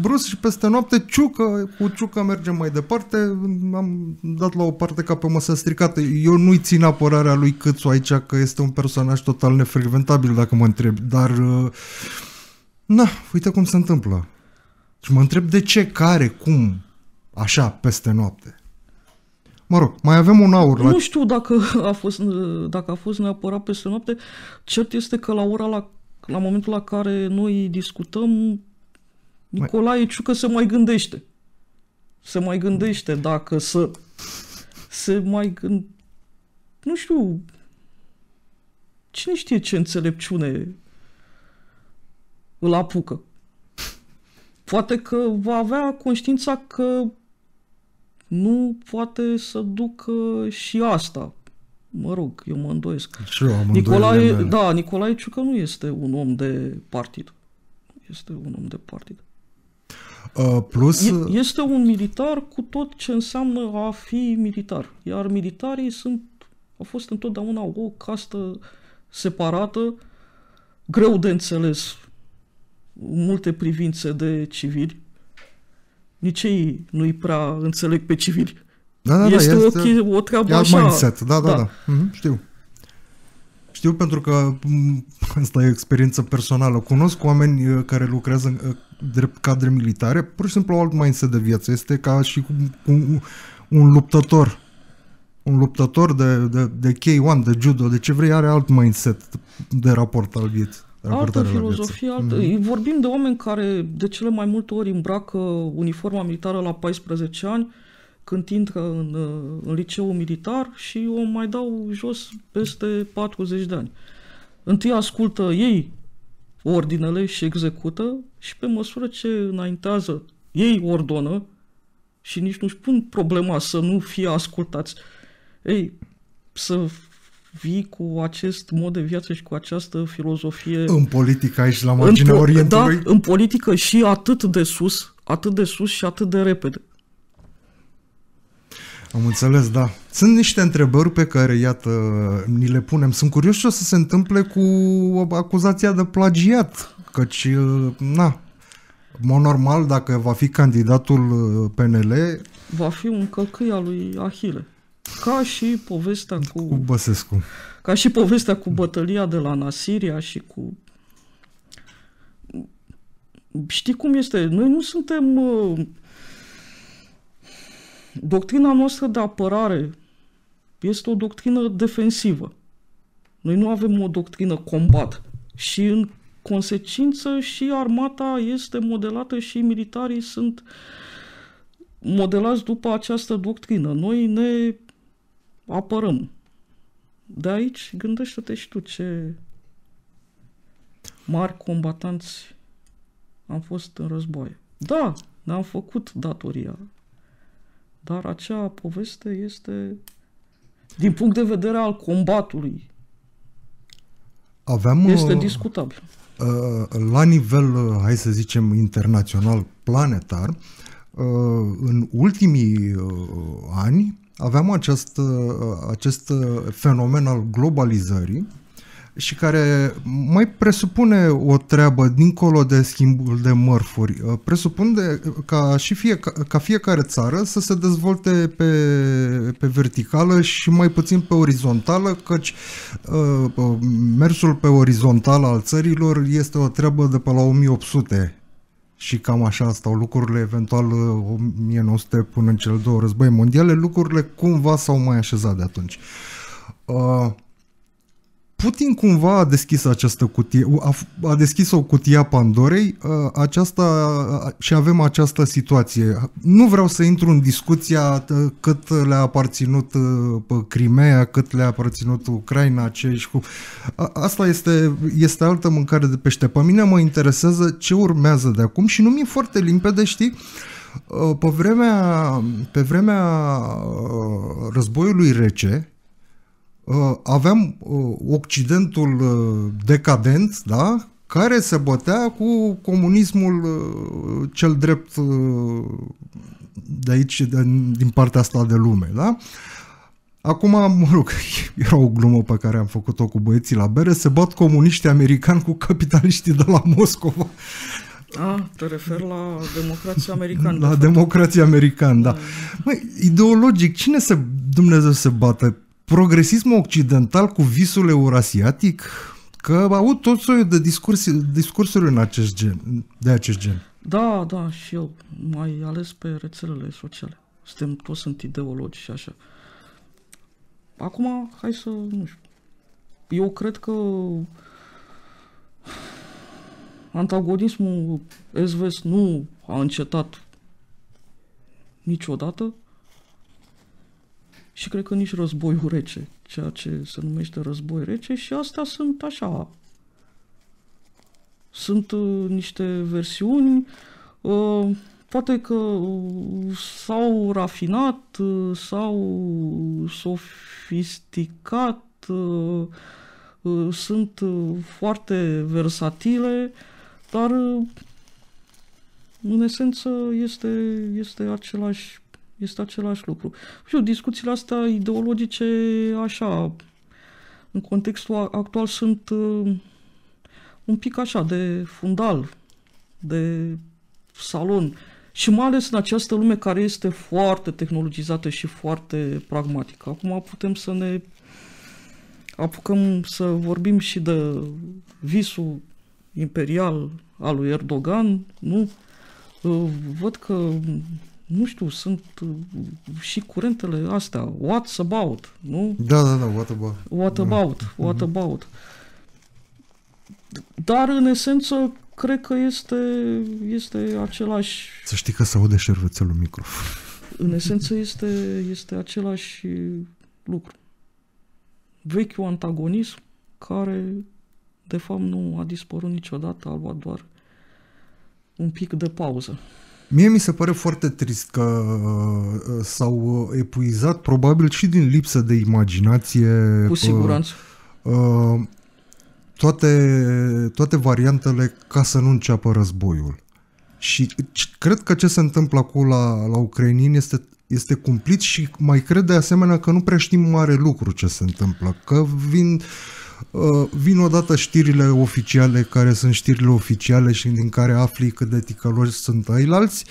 brus și peste noapte, ciucă, cu ciucă mergem mai departe. Am dat la o parte ca pe măsă stricată. Eu nu-i țin apărarea lui Câțu aici, că este un personaj total nefrecventabil, dacă mă întreb. Dar, eh, na, uite cum se întâmplă. Și mă întreb de ce, care, cum, așa, peste noapte. Mă rog, mai avem un aur. Nu știu dacă a fost, dacă a fost neapărat peste noapte. Cert este că la ora la, la momentul la care noi discutăm, Nicolae mai... Ciucă se mai gândește. Se mai gândește dacă să... Se mai gând... Nu știu... Cine știe ce înțelepciune îl apucă? Poate că va avea conștiința că nu poate să ducă și asta. Mă rog, eu mă îndoiesc. Și eu am Nicolae, Da, Nicolae Ciucă nu este un om de partid. Este un om de partid. Uh, plus... Este un militar cu tot ce înseamnă a fi militar. Iar militarii sunt, au fost întotdeauna o castă separată, greu de înțeles în multe privințe de civili nici ei nu-i prea înțeleg pe civili. Da, da, este, da, este o, este o treabă așa. mindset, da, da, da. da. Mm-hmm, știu. Știu pentru că mm, asta e experiență personală. Cunosc oameni uh, care lucrează în, uh, drept cadre militare, pur și simplu au alt mindset de viață. Este ca și un, un, un luptător. Un luptător de, de, de K1, de judo, de ce vrei, are alt mindset de raport al vieții. Altă filozofie, altă... Mm-hmm. vorbim de oameni care de cele mai multe ori îmbracă uniforma militară la 14 ani, când intră în, uh, în liceu militar și o mai dau jos peste 40 de ani. Întâi ascultă ei ordinele și execută și pe măsură ce înaintează, ei ordonă și nici nu-și pun problema să nu fie ascultați. Ei, să vii cu acest mod de viață și cu această filozofie. În politică aici, la marginea în, Orientului? Da, în politică și atât de sus, atât de sus și atât de repede. Am înțeles, da. Sunt niște întrebări pe care, iată, ni le punem. Sunt curios ce o să se întâmple cu acuzația de plagiat, căci, na, mod normal, dacă va fi candidatul uh, PNL... Va fi un călcâi al lui Ahile. Ca și povestea cu... Cu Băsescu. Ca și povestea cu bătălia de la Nasiria și cu... Știi cum este? Noi nu suntem... Doctrina noastră de apărare este o doctrină defensivă. Noi nu avem o doctrină combat. Și în consecință și armata este modelată și militarii sunt modelați după această doctrină. Noi ne apărăm. De aici gândește-te și tu ce mari combatanți am fost în război. Da, ne-am făcut datoria. Dar acea poveste este din punct de vedere al combatului. Aveam, este uh, discutabil. Uh, la nivel, uh, hai să zicem, internațional, planetar, în ultimii ani, aveam acest, uh, acest uh, fenomen al globalizării și care mai presupune o treabă dincolo de schimbul de mărfuri. Uh, presupune ca, și fie, ca fiecare țară să se dezvolte pe, pe verticală și mai puțin pe orizontală, căci uh, mersul pe orizontal al țărilor este o treabă de pe la 1800 și cam așa stau lucrurile, eventual 1900 uh, până în cele două război mondiale, lucrurile cumva s-au mai așezat de atunci. Uh, Putin cumva a deschis această cutie, a, a deschis o cutie a Pandorei ă, aceasta, ă, și avem această situație. Nu vreau să intru în discuția cât le-a aparținut ă, Crimea, cât le-a aparținut Ucraina, ce și cu... Asta este, este altă mâncare de pește. Pe mine mă interesează ce urmează de acum și nu mi-e foarte limpede, știi, pe vremea, pe vremea războiului rece, Uh, aveam uh, Occidentul uh, decadent, da? care se bătea cu comunismul cel drept de aici, de, din partea asta de lume. Da? Acum, mă rog, era o glumă pe care am făcut-o cu băieții la bere, se bat comuniștii americani cu capitaliștii de la Moscova. A, te refer la democrația americană. La de democrația americană, da. da. Măi, ideologic, cine se, Dumnezeu se bate progresismul occidental cu visul eurasiatic? Că aud tot soiul de discursuri, discursuri în acest gen, de acest gen. Da, da, și eu, mai ales pe rețelele sociale. Suntem toți sunt ideologi și așa. Acum, hai să, nu știu, eu cred că antagonismul SVS nu a încetat niciodată, și cred că nici războiul rece, ceea ce se numește război rece și astea sunt așa. Sunt uh, niște versiuni, uh, poate că uh, s-au rafinat, uh, s-au sofisticat, uh, uh, sunt uh, foarte versatile, dar uh, în esență este, este același este același lucru. Și discuțiile astea ideologice, așa, în contextul actual sunt uh, un pic așa de fundal, de salon și mai ales în această lume care este foarte tehnologizată și foarte pragmatică. Acum putem să ne apucăm să vorbim și de visul imperial al lui Erdogan, nu? Uh, văd că nu știu, sunt uh, și curentele astea, what's about, nu? Da, da, da, what about. What da. about, da. what mhm. about. Mm-hmm. Dar, în esență, cred că este, este același... Să știi că se aude șervețelul microfon. În esență este, este același lucru. Vechiul antagonism care, de fapt, nu a dispărut niciodată, a luat doar un pic de pauză. Mie mi se pare foarte trist că uh, s-au uh, epuizat, probabil și din lipsă de imaginație. Cu siguranță. Uh, toate, toate variantele ca să nu înceapă războiul. Și cred că ce se întâmplă acolo la, la ucrainieni este este cumplit și mai cred de asemenea că nu prea știm mare lucru ce se întâmplă, că vin Uh, vin odată știrile oficiale care sunt știrile oficiale și din care afli cât de ticăloși sunt ailalți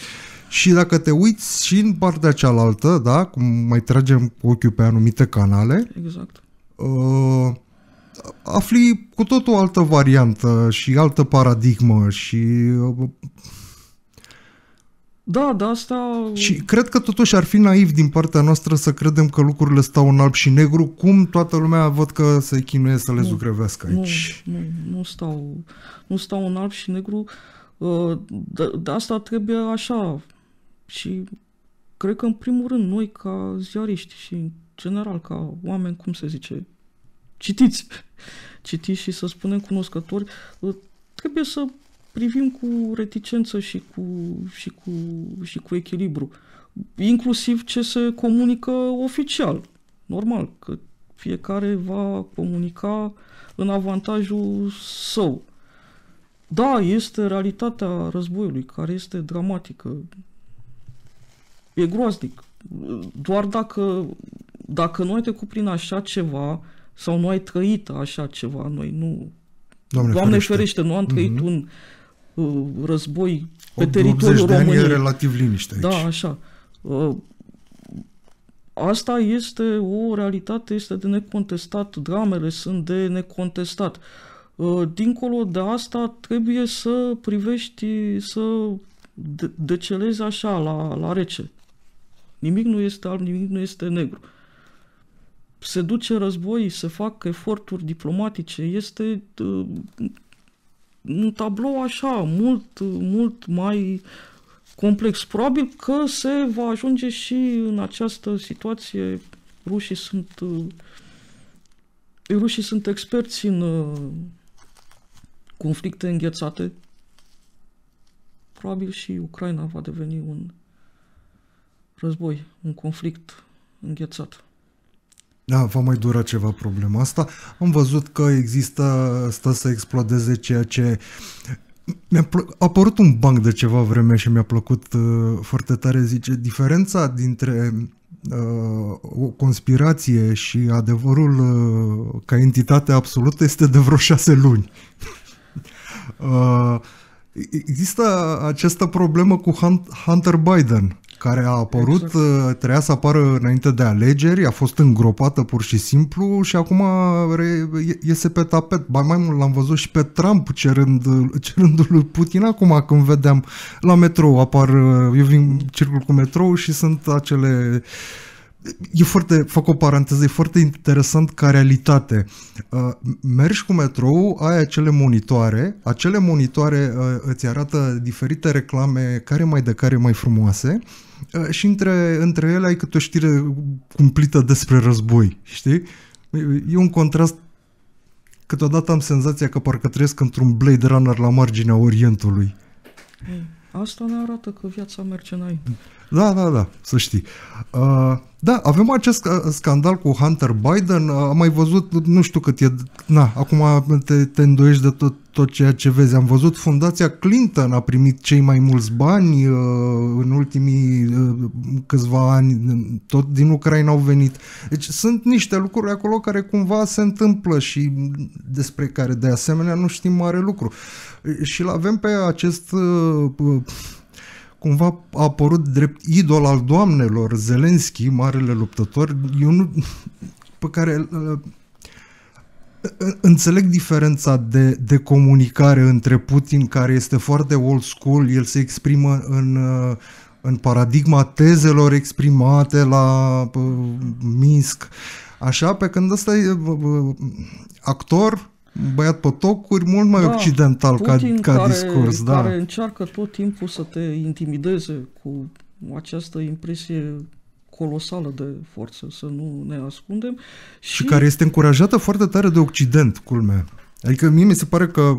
și dacă te uiți și în partea cealaltă, da, cum mai tragem ochiul pe anumite canale, exact. Uh, afli cu tot o altă variantă și altă paradigmă și uh, da, da, asta... Și cred că totuși ar fi naiv din partea noastră să credem că lucrurile stau în alb și negru, cum toată lumea văd că se chinuie să le nu, zugrăvească aici. Nu, nu, nu, stau, nu stau în alb și negru. Uh, de, de asta trebuie așa și cred că în primul rând noi ca ziariști și în general ca oameni, cum se zice, citiți, citiți și să spunem cunoscători, uh, trebuie să privim cu reticență și cu, și cu, și cu echilibru. Inclusiv ce se comunică oficial. Normal, că fiecare va comunica în avantajul său. Da, este realitatea războiului, care este dramatică. E groaznic. Doar dacă, dacă nu ai trecut prin așa ceva sau nu ai trăit așa ceva, noi nu... Doamne, Doamne ferește. ferește, nu am trăit mm-hmm. un Uh, război pe 80 teritoriul de ani României. e relativ liniște da, aici. Da, așa. Uh, asta este o realitate, este de necontestat, dramele sunt de necontestat. Uh, dincolo de asta, trebuie să privești, să decelezi așa, la, la rece. Nimic nu este alb, nimic nu este negru. Se duce război, se fac eforturi diplomatice, este un tablou așa, mult, mult mai complex. Probabil că se va ajunge și în această situație. Rușii sunt, uh, rușii sunt experți în uh, conflicte înghețate. Probabil și Ucraina va deveni un război, un conflict înghețat. Da, va mai dura ceva problema asta. Am văzut că există, stă să explodeze ceea ce mi-a pl- a apărut un banc de ceva vreme și mi-a plăcut uh, foarte tare, zice, diferența dintre uh, o conspirație și adevărul uh, ca entitate absolută este de vreo șase luni. uh, există această problemă cu Hunter Biden care a apărut, exact. Uh, trebuia să apară înainte de alegeri, a fost îngropată pur și simplu și acum re, iese pe tapet. Ba mai mult l-am văzut și pe Trump cerând, uh, cerându lui Putin acum când vedeam la metrou apar, uh, eu vin circul cu metrou și sunt acele uh, e foarte, fac o paranteză, e foarte interesant ca realitate. Uh, mergi cu metrou, ai acele monitoare, acele monitoare uh, îți arată diferite reclame, care mai de care mai frumoase, uh, și între, între ele ai câte o știre cumplită despre război, știi? E un contrast Câteodată am senzația că parcă trăiesc într-un Blade Runner la marginea Orientului. Mm. Asta ne arată că viața merge înainte. Da, da, da, să știi. Uh, da, avem acest uh, scandal cu Hunter Biden, uh, am mai văzut, nu știu cât e, na, acum te, te îndoiești de tot, tot ceea ce vezi. Am văzut Fundația Clinton a primit cei mai mulți bani uh, în ultimii uh, câțiva ani, tot din Ucraina au venit. Deci sunt niște lucruri acolo care cumva se întâmplă și despre care de asemenea nu știm mare lucru. Și l avem pe acest uh, cumva a apărut drept idol al doamnelor, Zelenski, marele luptător, eu nu, pe care uh, uh, Înțeleg diferența de, de comunicare între Putin, care este foarte old school, el se exprimă în, uh, în paradigma tezelor exprimate la Minsk, așa, pe când ăsta e actor, băiat pe tocuri, mult mai da, occidental ca, ca care, discurs. Da. Care încearcă tot timpul să te intimideze cu această impresie colosală de forță, să nu ne ascundem. Și, și care este încurajată foarte tare de Occident, culmea. Adică mie mi se pare că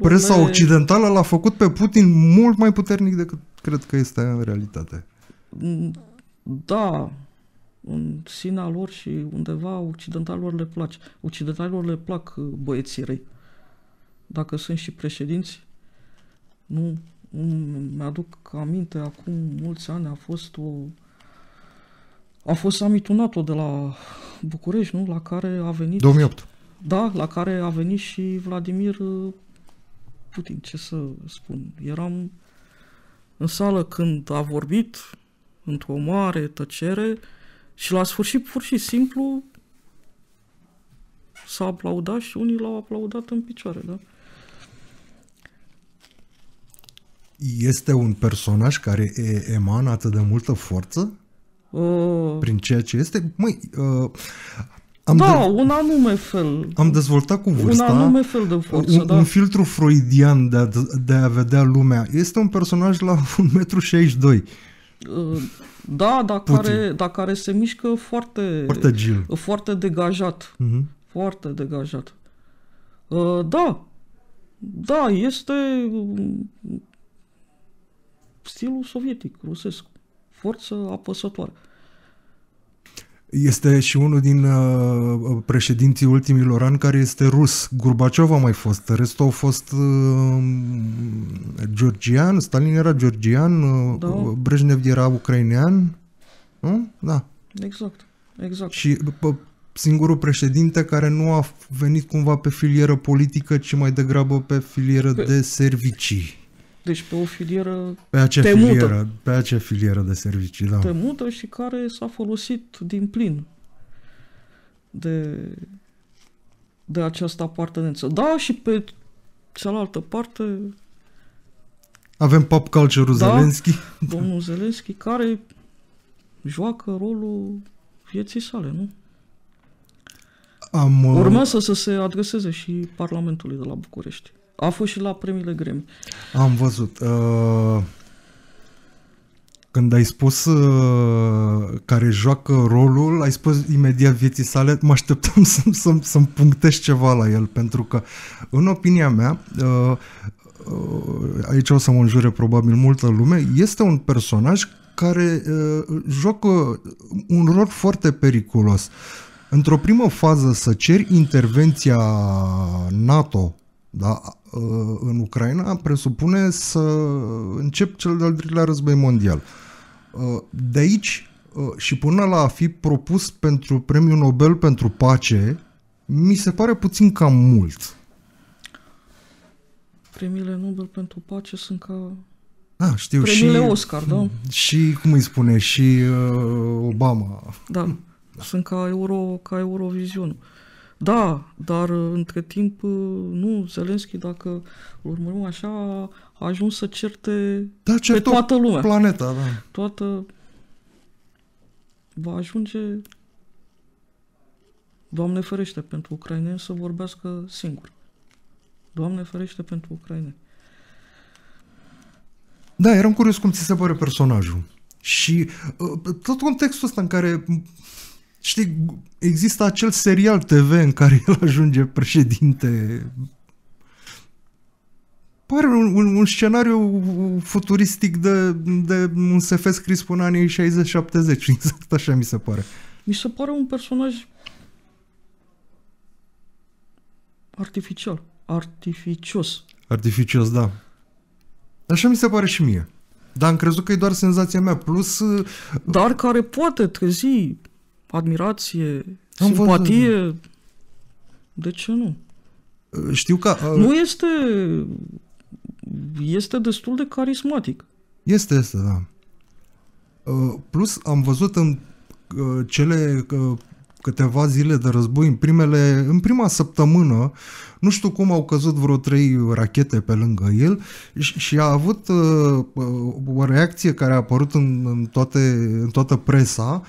presa le... occidentală l-a făcut pe Putin mult mai puternic decât cred că este în realitate. Da, în sinea lor și undeva occidentalilor le place. Occidentalilor le plac uh, băieții răi. Dacă sunt și președinți, nu, mi-aduc aminte, acum mulți ani a fost o a fost summitul NATO de la București, nu? La care a venit... 2008. Da, la care a venit și Vladimir uh, Putin, ce să spun. Eram în sală când a vorbit, într-o mare tăcere, și la sfârșit, pur și simplu, s-a aplaudat și unii l-au aplaudat în picioare, da? Este un personaj care emană atât de multă forță? Uh... Prin ceea ce este? Măi, uh, am da, de... un anume fel. Am dezvoltat cu vârsta un, anume fel de forță, un, da. un filtru freudian de a, de a vedea lumea. Este un personaj la 1,62 m. Uh, da, dar care, da, care se mișcă foarte, foarte, agil. foarte degajat. Uh-huh. Foarte degajat. Uh, da, da, este mm, stilul sovietic, rusesc. Forță apăsătoare. Este și unul din uh, uh, președinții ultimilor ani care este rus. Gurbaciov a mai fost, restul au fost uh, georgian, Stalin era georgian, uh, da. Brejnev era ucrainean. Nu? Da. Exact, exact. Și p- singurul președinte care nu a venit cumva pe filieră politică, ci mai degrabă pe filieră pe... de servicii. Deci pe o filieră pe acea temută. Filieră, pe acea filieră de servicii, da. Temută și care s-a folosit din plin de, de această apartenență. Da, și pe cealaltă parte... Avem pop culture-ul da, Zelenski. domnul Zelenski, care joacă rolul vieții sale, nu? Am, uh, Urmează să se adreseze și Parlamentului de la București. A fost și la premiile Grammy. Am văzut. Uh, când ai spus uh, care joacă rolul, ai spus imediat vieții sale, mă așteptam să, să, să-mi ceva la el, pentru că, în opinia mea, uh, uh, aici o să mă înjure probabil multă lume, este un personaj care uh, joacă un rol foarte periculos. Într-o primă fază să ceri intervenția NATO da, Uh, în Ucraina presupune să încep cel de-al treilea război mondial. Uh, de aici uh, și până la a fi propus pentru premiul Nobel pentru pace, mi se pare puțin cam mult. Premiile Nobel pentru pace sunt ca da, știu, premiile și, Oscar, da? Și, cum îi spune, și uh, Obama. Da, sunt ca, Euro, ca Eurovision. Uh, da, dar uh, între timp, uh, nu, Zelenski, dacă îl urmărim așa, a ajuns să certe da, pe toată lumea. planeta, da. Toată... Va ajunge, Doamne ferește, pentru ucraineni să vorbească singur. Doamne ferește pentru ucraineni. Da, eram curios cum ți se pare personajul. Și uh, tot contextul ăsta în care Știi, există acel serial TV în care el ajunge președinte. Pare un, un, un scenariu futuristic de, de un SF scris până anii 60-70, exact așa mi se pare. Mi se pare un personaj artificial, artificios. Artificios, da. Așa mi se pare și mie. Dar am crezut că e doar senzația mea, plus... Dar care poate trezi admirație, Am simpatie. Văzut. Da. De ce nu? Știu că... Uh... Nu este... Este destul de carismatic. Este, este, da. Uh, plus, am văzut în uh, cele uh, câteva zile de război, în, primele, în prima săptămână, nu știu cum au căzut vreo trei rachete pe lângă el și, și a avut uh, uh o reacție care a apărut în, în, toate, în toată presa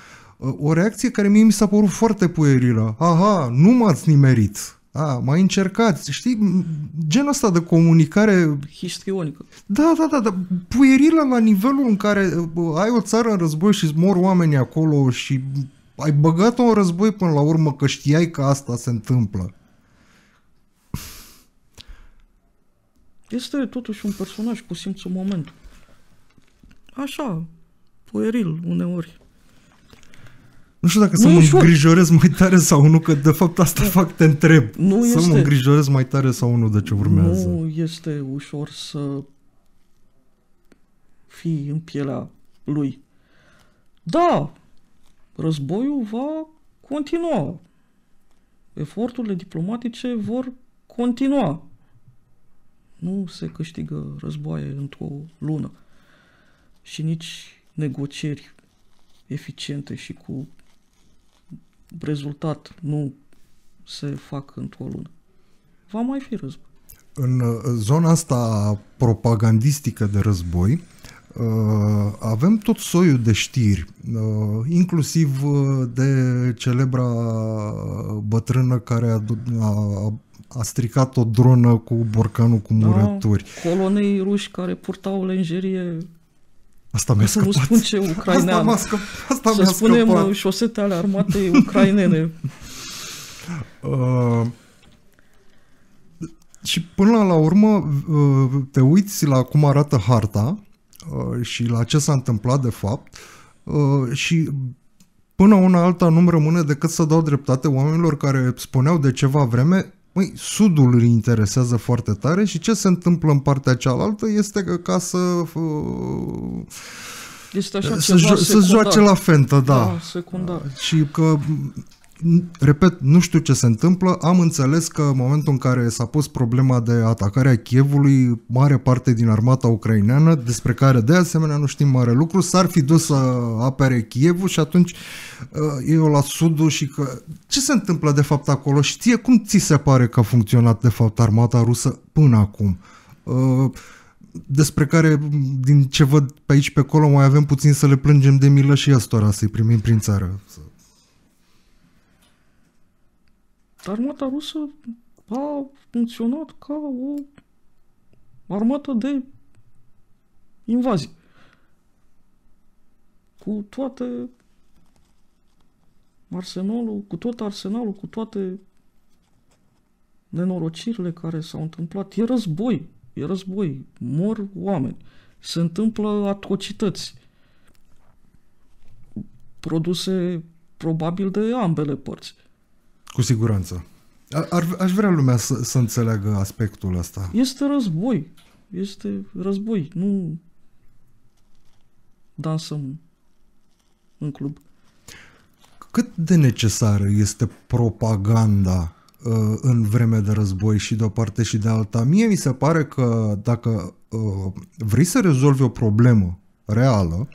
o reacție care mie mi s-a părut foarte puerilă. Aha, nu m-ați nimerit. A, mai încercat știi, genul ăsta de comunicare... Histrionică. Da, da, da, da, Puierilă la nivelul în care ai o țară în război și mor oamenii acolo și ai băgat-o în război până la urmă că știai că asta se întâmplă. Este totuși un personaj cu simțul moment. Așa, pueril uneori. Nu știu dacă nu să mă îngrijorez mai tare sau nu, că de fapt asta fac, te întreb. Nu să este... mă îngrijorez mai tare sau nu de ce urmează. Nu este ușor să fii în pielea lui. Da, războiul va continua. Eforturile diplomatice vor continua. Nu se câștigă războaie într-o lună și nici negocieri eficiente și cu rezultat nu se fac într-o lună. Va mai fi război. În uh, zona asta propagandistică de război, uh, avem tot soiul de știri, uh, inclusiv de celebra bătrână care a, a, a stricat o dronă cu borcanul cu da, murături. Da, colonei ruși care purtau lenjerie Asta mi-a scăpat. Să vă spun ce ucrainean. Asta mi a scăpat. Asta mi-a spunem scăpat. șosete ale armatei ucrainene. uh, și până la, la urmă uh, te uiți la cum arată harta uh, și la ce s-a întâmplat de fapt uh, și până una alta nu-mi rămâne decât să dau dreptate oamenilor care spuneau de ceva vreme măi, sudul îi interesează foarte tare și ce se întâmplă în partea cealaltă este că ca să... Uh, este așa să, jo- să joace la fentă, da. da secundar. Și că repet, nu știu ce se întâmplă, am înțeles că în momentul în care s-a pus problema de atacarea Chievului, mare parte din armata ucraineană, despre care de asemenea nu știm mare lucru, s-ar fi dus să apere Chievul și atunci uh, eu la sudul și că... Ce se întâmplă de fapt acolo Știe cum ți se pare că a funcționat de fapt armata rusă până acum? Uh, despre care, din ce văd pe aici pe acolo, mai avem puțin să le plângem de milă și astora să-i primim prin țară. armata rusă a funcționat ca o armată de invazie. Cu toate arsenalul, cu tot arsenalul, cu toate nenorocirile care s-au întâmplat. E război, e război, mor oameni, se întâmplă atrocități produse probabil de ambele părți. Cu siguranță. Ar, aș vrea lumea să, să înțeleagă aspectul ăsta. Este război. Este război. Nu dansăm în club. Cât de necesară este propaganda uh, în vreme de război și de o parte și de alta? Mie mi se pare că dacă uh, vrei să rezolvi o problemă reală,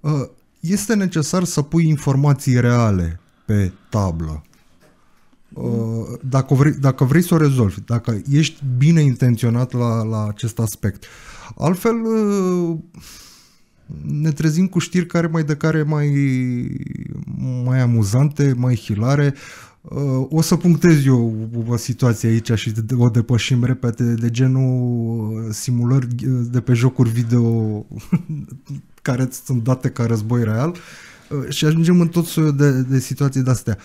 uh, este necesar să pui informații reale pe tablă. Uh, dacă vrei, dacă vrei să o rezolvi, dacă ești bine intenționat la, la acest aspect. Altfel, uh, ne trezim cu știri care mai de care mai, mai amuzante, mai hilare. Uh, o să punctez eu o situație aici și o depășim repede de genul simulări de pe jocuri video care sunt date ca război real și ajungem în tot soiul de, de situații de-astea. Uh,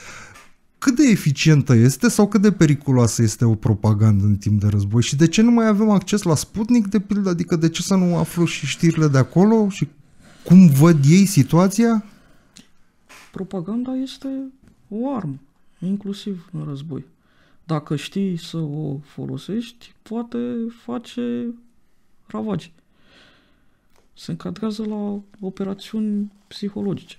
cât de eficientă este sau cât de periculoasă este o propagandă în timp de război și de ce nu mai avem acces la Sputnik, de pildă, adică de ce să nu aflu și știrile de acolo și cum văd ei situația? Propaganda este o armă, inclusiv în război. Dacă știi să o folosești, poate face ravagi. Se încadrează la operațiuni psihologice.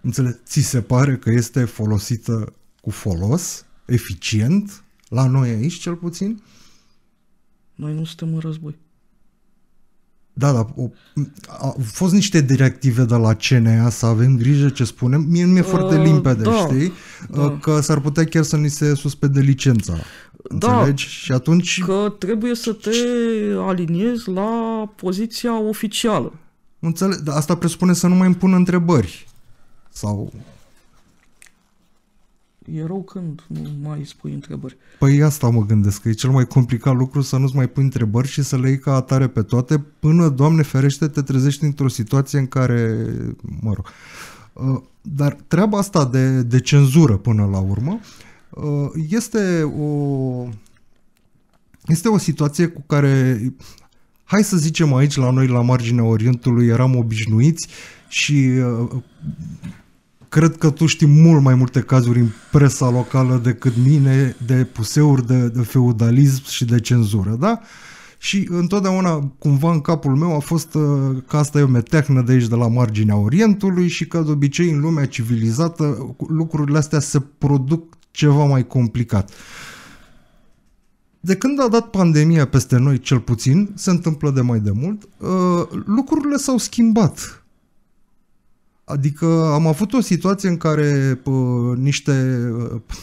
Înțeleg, ți se pare că este folosită cu folos, eficient, la noi aici cel puțin? Noi nu suntem în război. Da, da, au fost niște directive de la CNA să avem grijă ce spunem. Mie nu mi-e uh, foarte limpede, da, știi? Da. Uh, că s-ar putea chiar să ni se suspende licența. Da, înțelegi? Și atunci... Că trebuie să te aliniezi la poziția oficială. Înțeleg, asta presupune să nu mai îmi pun întrebări. Sau E rău când nu mai spui întrebări. Păi asta mă gândesc, că e cel mai complicat lucru să nu-ți mai pui întrebări și să le iei ca atare pe toate până, Doamne ferește, te trezești într-o situație în care, mă rog. Uh, dar treaba asta de, de cenzură până la urmă uh, este o, este o situație cu care, hai să zicem aici la noi la marginea Orientului, eram obișnuiți și uh, cred că tu știi mult mai multe cazuri în presa locală decât mine de puseuri, de, de feudalism și de cenzură, da? Și întotdeauna, cumva, în capul meu a fost uh, că asta e o meteahnă de aici, de la marginea Orientului și că, de obicei, în lumea civilizată, lucrurile astea se produc ceva mai complicat. De când a dat pandemia peste noi, cel puțin, se întâmplă de mai demult, mult, uh, lucrurile s-au schimbat Adică am avut o situație în care pă, niște pă,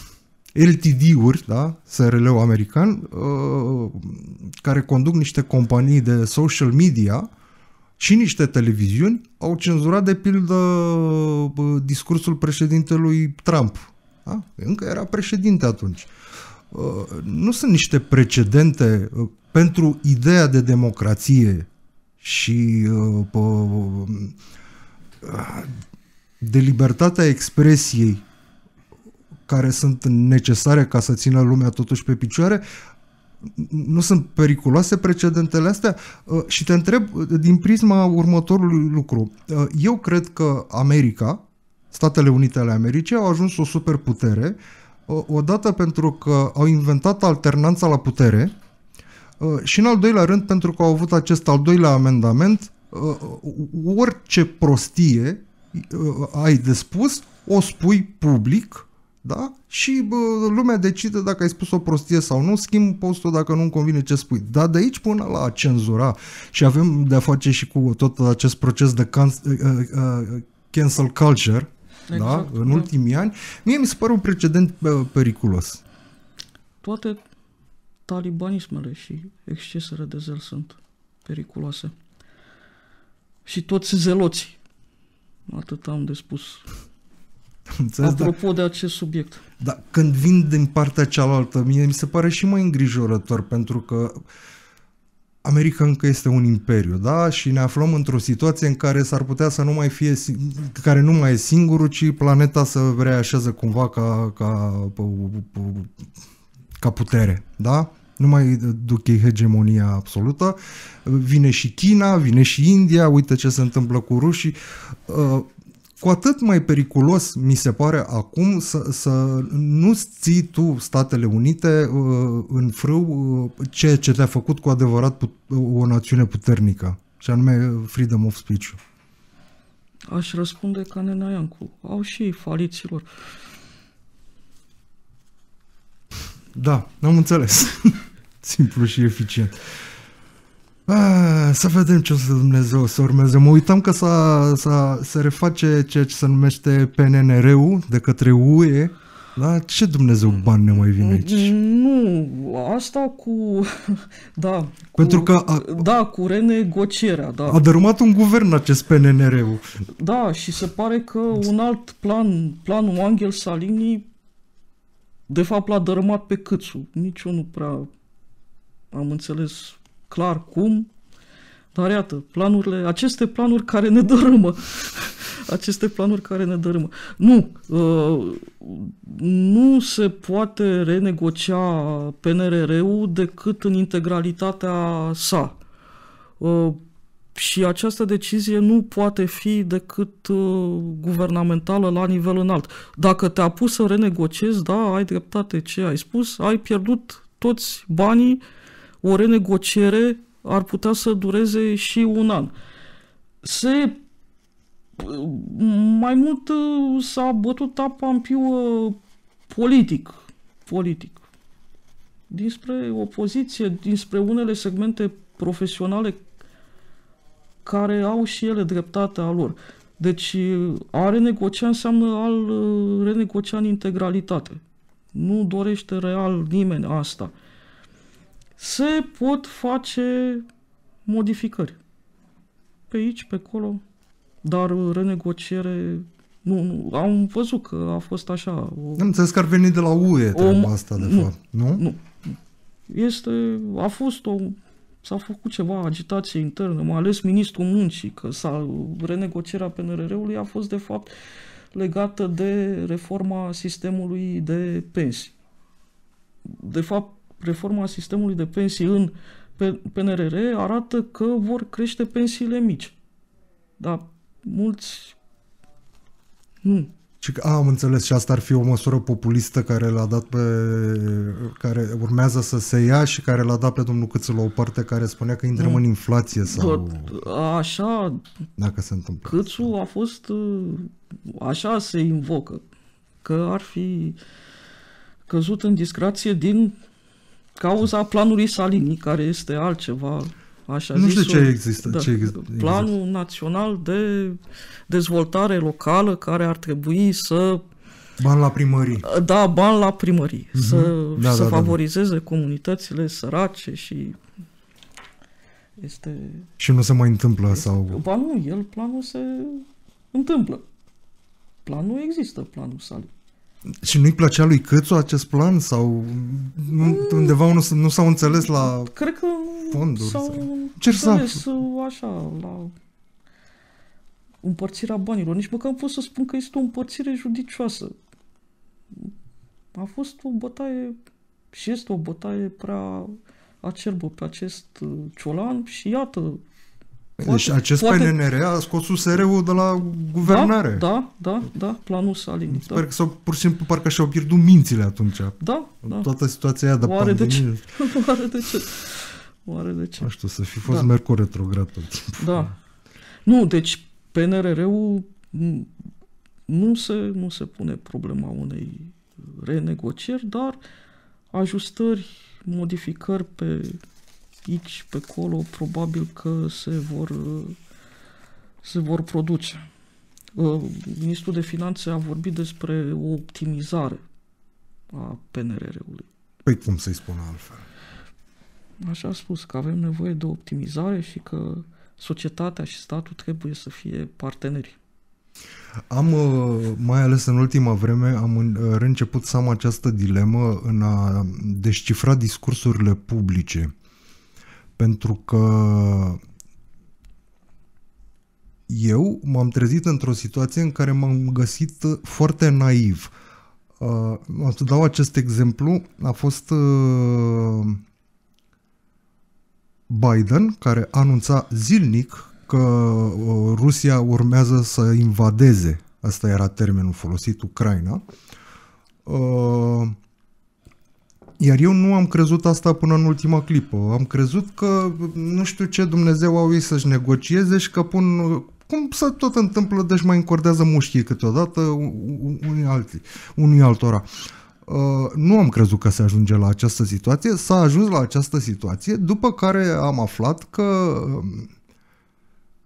uh, LTD-uri, da, SRL-ul american, pă, uh, care conduc niște companii de social media și niște televiziuni, au cenzurat de pildă pă, discursul președintelui Trump. Da? Încă era președinte atunci. Pă, uh, nu sunt niște precedente pentru ideea de democrație și pă, pă, de libertatea expresiei care sunt necesare ca să țină lumea totuși pe picioare, nu sunt periculoase precedentele astea? Uh, și te întreb din prisma următorului lucru. Uh, eu cred că America, Statele Unite ale Americii, au ajuns o superputere uh, odată pentru că au inventat alternanța la putere și în al doilea rând pentru că au avut acest al doilea amendament Uh, uh, orice prostie uh, ai de spus, o spui public, da? Și bă, lumea decide dacă ai spus o prostie sau nu, schimb postul dacă nu-mi convine ce spui. Dar de aici până la cenzura și avem de-a face și cu tot acest proces de can- uh, uh, cancel culture, da? exact, da? În da. ultimii ani, mie mi se pare un precedent uh, periculos. Toate talibanismele și excesele de zel sunt periculoase și toți zeloții. Atât am de spus. Înțeles, da. Apropo da. de acest subiect. Da, când vin din partea cealaltă, mie mi se pare și mai îngrijorător pentru că America încă este un imperiu, da? Și ne aflăm într-o situație în care s-ar putea să nu mai fie, care nu mai e singurul, ci planeta să reașează cumva ca, ca, ca putere, da? Nu mai duc ei hegemonia absolută. Vine și China, vine și India, uite ce se întâmplă cu rușii. Uh, cu atât mai periculos mi se pare acum să, să nu ții tu Statele Unite uh, în frâu uh, ceea ce te-a făcut cu adevărat o națiune puternică, și anume freedom of speech. Aș răspunde ca Nenaiancu. Au și faliților. Da, am înțeles. Simplu și eficient. A, să vedem ce o să Dumnezeu să urmeze. Mă uitam că s-a, s-a, se reface ceea ce se numește PNNR-ul de către UE. Da? Ce Dumnezeu bani ne mai vine aici? Mm, nu, asta cu... Da, cu, Pentru că... A, da, cu renegocierea, da. A dărâmat un guvern acest PNNR-ul. Da, și se pare că un alt plan, planul Angel Salini, de fapt l-a dărâmat pe Câțu. Nici eu nu prea am înțeles clar cum, dar iată, planurile, aceste planuri care ne dărâmă, aceste planuri care ne dărâmă. Nu, uh, nu se poate renegocia PNRR-ul decât în integralitatea sa. Uh, și această decizie nu poate fi decât uh, guvernamentală la nivel înalt. Dacă te-a pus să renegociezi, da, ai dreptate ce ai spus, ai pierdut toți banii uh, o renegociere ar putea să dureze și un an. Se mai mult s-a bătut apa în piu politic, politic. Dinspre opoziție, dinspre unele segmente profesionale care au și ele dreptatea lor. Deci a renegocia înseamnă al renegocia în integralitate. Nu dorește real nimeni asta se pot face modificări. Pe aici, pe acolo, dar renegociere nu, nu, am văzut că a fost așa. O, am înțeles că ar veni de la UE treaba asta, de nu, fapt, nu? Nu. Este, a fost o, s-a făcut ceva agitație internă, mai ales ministrul muncii, că s-a, renegocierea PNRR-ului a fost, de fapt, legată de reforma sistemului de pensii. De fapt, reforma sistemului de pensii în PNRR arată că vor crește pensiile mici. Dar mulți nu. Și că, a, am înțeles, și asta ar fi o măsură populistă care l-a dat pe, care urmează să se ia și care l-a dat pe domnul Câțu la o parte care spunea că intrăm în inflație sau... Așa... Dacă se întâmplă. Câțu a fost... Așa se invocă. Că ar fi căzut în discrație din cauza planului Salini, care este altceva Așa nu știu zisul, ce există. Da, ce există. Planul național de dezvoltare locală care ar trebui să... Bani la primării. Da, bani la primării. Uh-huh. Să, da, să da, da, da. favorizeze da. comunitățile sărace și... Este... Și nu se mai întâmplă este, sau... Ba nu, el planul se întâmplă. Planul există, planul Salini. Și nu-i plăcea lui Cățu acest plan? Sau mm. undeva nu, nu s-au înțeles la Cred că fonduri? S-au sau... Cer așa, la împărțirea banilor. Nici măcar am fost să spun că este o împărțire judicioasă. A fost o bătaie și este o bătaie prea acerbă pe acest uh, ciolan și iată, deci acest poate... PNR a scos USR-ul de la guvernare. Da, da, da, da planul Salini. Da. Sper da. că sau pur și simplu parcă și-au pierdut mințile atunci. Da, da. Toată situația aia de Oare pandemie. De ce? Oare de ce? Oare de ce? Nu știu, să fi fost da. Mercur retrograd tot Da. Nu, deci pnr ul nu se, nu se pune problema unei renegocieri, dar ajustări, modificări pe aici pe acolo probabil că se vor, se vor produce. Ă, Ministrul de Finanțe a vorbit despre o optimizare a PNRR-ului. Păi cum să-i spună altfel? Așa a spus, că avem nevoie de optimizare și că societatea și statul trebuie să fie parteneri. Am, ă, mai ales în ultima vreme, am început să am această dilemă în a descifra discursurile publice pentru că eu m-am trezit într-o situație în care m-am găsit foarte naiv. Uh, să dau acest exemplu. A fost uh, Biden care anunța zilnic că uh, Rusia urmează să invadeze. Asta era termenul folosit, Ucraina. Uh, iar eu nu am crezut asta până în ultima clipă. Am crezut că nu știu ce Dumnezeu au ei să-și negocieze și că pun cum se tot întâmplă, deci mai încordează mușchii câteodată unii, alții, unii altora. Uh, nu am crezut că se ajunge la această situație, s-a ajuns la această situație, după care am aflat că um,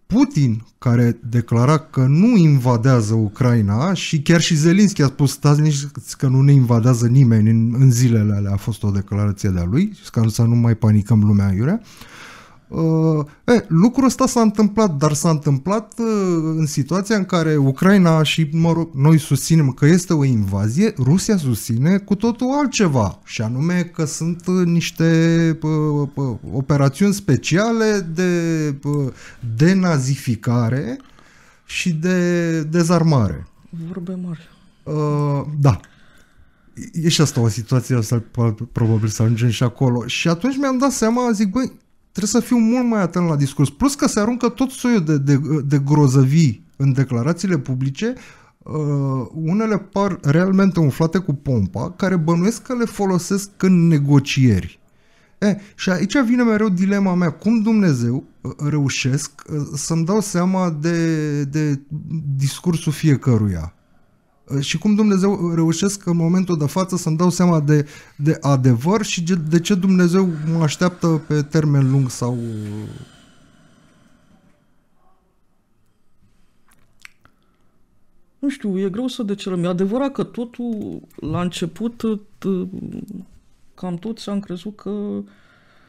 Putin, care declara că nu invadează Ucraina și chiar și Zelinski a spus stați liniștiți că nu ne invadează nimeni în, în zilele alea a fost o declarație de-a lui, ca să nu mai panicăm lumea iurea, uh, Uh, eh, lucrul ăsta s-a întâmplat, dar s-a întâmplat uh, în situația în care Ucraina și, mă rog, noi susținem că este o invazie, Rusia susține cu totul altceva, și anume că sunt uh, niște uh, uh, operațiuni speciale de uh, denazificare și de dezarmare. Vorbe mari. Uh, da e și asta o situație, asta probabil să ajungem și acolo. Și atunci mi-am dat seama, zic, băi, trebuie să fiu mult mai atent la discurs. Plus că se aruncă tot soiul de, de, de grozăvii în declarațiile publice, uh, unele par realmente umflate cu pompa, care bănuiesc că le folosesc în negocieri. E, și aici vine mereu dilema mea, cum Dumnezeu uh, reușesc uh, să-mi dau seama de, de discursul fiecăruia. Ă, și cum Dumnezeu ă, reușesc în momentul de față să-mi dau seama de, de adevăr și de de ce Dumnezeu mă așteaptă pe termen lung sau... Nu știu, e greu să decerăm. E adevărat că totul, la început, cam toți am crezut că...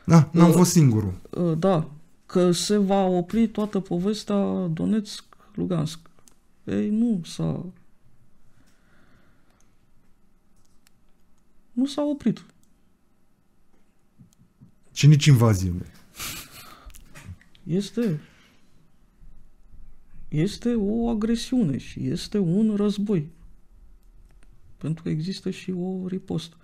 Da, n-am ă, fost singurul. Da, că se va opri toată povestea Donetsk-Lugansk. Ei, nu s-a nu s-a oprit. Și nici invaziune. Este este o agresiune și este un război. Pentru că există și o ripostă.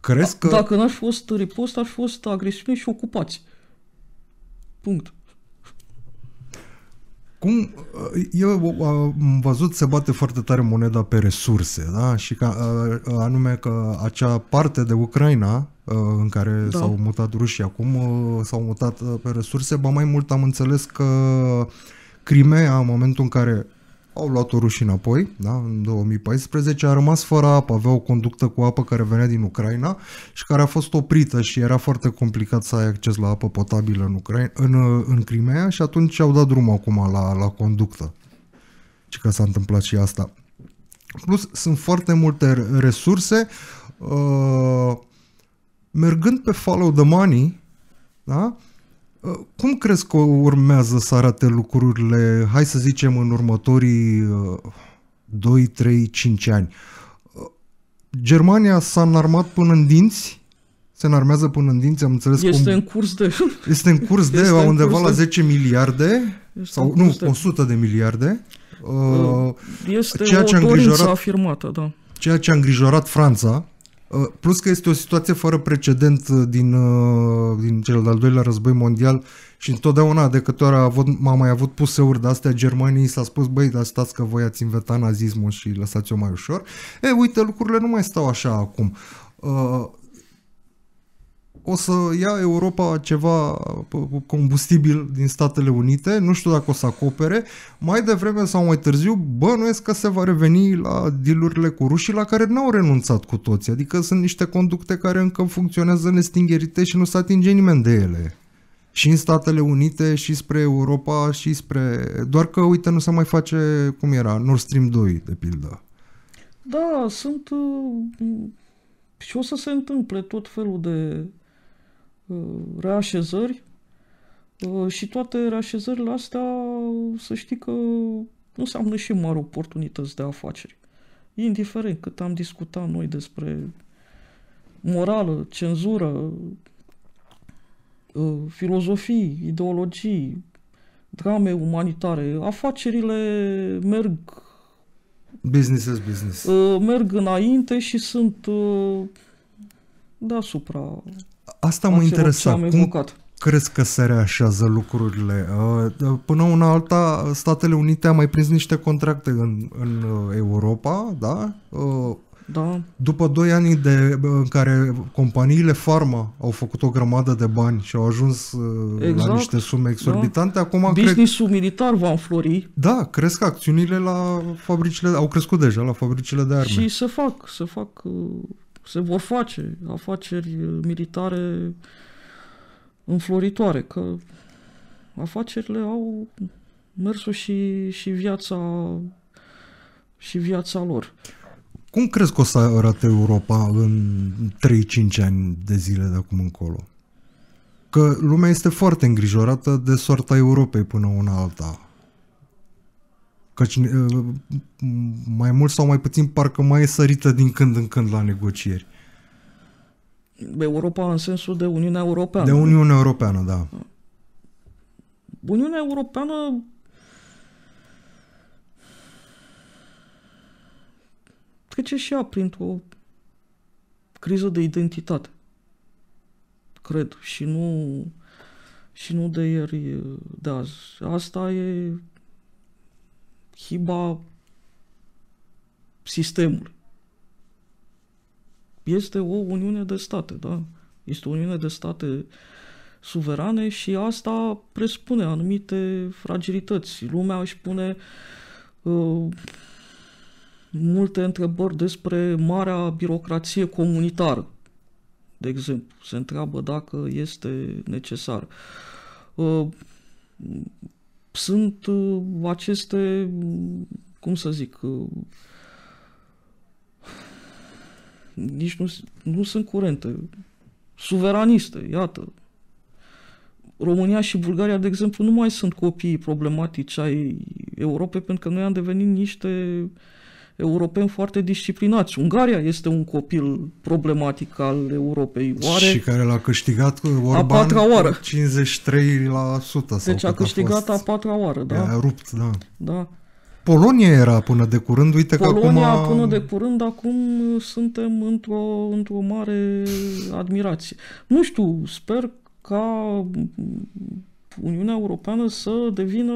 Crezi că... Dacă n-aș fost ripost, aș fost agresiune și ocupați. Punct. Cum, uh, eu uh, am văzut se bate foarte tare moneda pe resurse, da? Și ca, uh, anume că acea parte de Ucraina în care da. s-au mutat rușii acum, s-au mutat pe resurse, ba mai mult am înțeles că Crimea, în momentul în care au luat-o ruși înapoi, da, în 2014, a rămas fără apă, avea o conductă cu apă care venea din Ucraina și care a fost oprită și era foarte complicat să ai acces la apă potabilă în, Ucraina, în, în Crimea și atunci au dat drumul acum la, la conductă. Și că s-a întâmplat și asta. Plus, sunt foarte multe resurse. Uh, mergând pe follow the money, da? Uh, cum crezi că urmează să arate lucrurile, hai să zicem, în următorii 2, 3, 5 ani? Uh, Germania s-a înarmat până în dinți? Se înarmează până în dinți, am înțeles Este cum... în curs de... Este în curs de, este undeva curs de... la 10 miliarde, este sau nu, de... 100 de miliarde. Uh, este ceea ce a îngrijorat... afirmată, da. Ceea ce a îngrijorat Franța, Uh, plus că este o situație fără precedent uh, din, uh, din cel de-al doilea război mondial și întotdeauna de câte ori a avut, m-a mai avut puseuri de astea Germanii s-a spus băi, dar stați că voi ați invetat nazismul și lăsați-o mai ușor. E, uite, lucrurile nu mai stau așa acum o să ia Europa ceva combustibil din Statele Unite, nu știu dacă o să acopere, mai devreme sau mai târziu bănuiesc că se va reveni la dealurile cu rușii la care n-au renunțat cu toții, adică sunt niște conducte care încă funcționează nestingherite și nu se atinge nimeni de ele. Și în Statele Unite, și spre Europa, și spre... Doar că, uite, nu se mai face cum era, Nord Stream 2, de pildă. Da, sunt... Uh, și o să se întâmple tot felul de Uh, reașezări uh, și toate reașezările astea uh, să știi că înseamnă și mari oportunități de afaceri. Indiferent cât am discutat noi despre morală, cenzură, filozofii, ideologii, drame umanitare, afacerile merg Business as business. Merg înainte și sunt deasupra asta mă interesa. Cum evocat. crezi că se reașează lucrurile? Uh, până una alta, Statele Unite a mai prins niște contracte în, în uh, Europa, da? Uh, da. După 2 ani de, în care companiile farmă au făcut o grămadă de bani și au ajuns exact. la niște sume da. exorbitante, da. acum Business-ul cred... militar va înflori. Da, cresc acțiunile la fabricile, au crescut deja la fabricile de arme. Și să fac, să fac se vor face afaceri militare înfloritoare, că afacerile au mersul și, și viața și viața lor. Cum crezi că o să arate Europa în 3-5 ani de zile de acum încolo? Că lumea este foarte îngrijorată de soarta Europei până una alta. Căci uh, mai mult sau mai puțin parcă mai e sărită din când în când la negocieri. Europa în sensul de Uniunea Europeană. De Uniunea Europeană, da. Uniunea Europeană trece și ea printr-o criză de identitate. Cred. Și nu, și nu de ieri, uh, de azi. Asta e hiba sistemului. Este o uniune de state, da? Este o uniune de state suverane și asta presupune anumite fragilități. Lumea își pune uh, multe întrebări despre marea birocrație comunitară, de exemplu. Se întreabă dacă este necesar. Uh, sunt uh, aceste, cum să zic, uh, nici nu, nu sunt curente, suveraniste, iată. România și Bulgaria, de exemplu, nu mai sunt copiii problematici ai Europei, pentru că noi am devenit niște uh, europeni foarte disciplinați. Ungaria este un copil problematic al Europei. Oare și care l-a câștigat Orban a patra oară. 53% sau Deci a câștigat a, fost... a patra oară, da. A rupt, da. Da. Polonia era până de curând, uite Polonia, că acum... Polonia până de curând, acum suntem într-o, într-o mare admirație. Nu știu, sper ca Uniunea Europeană să devină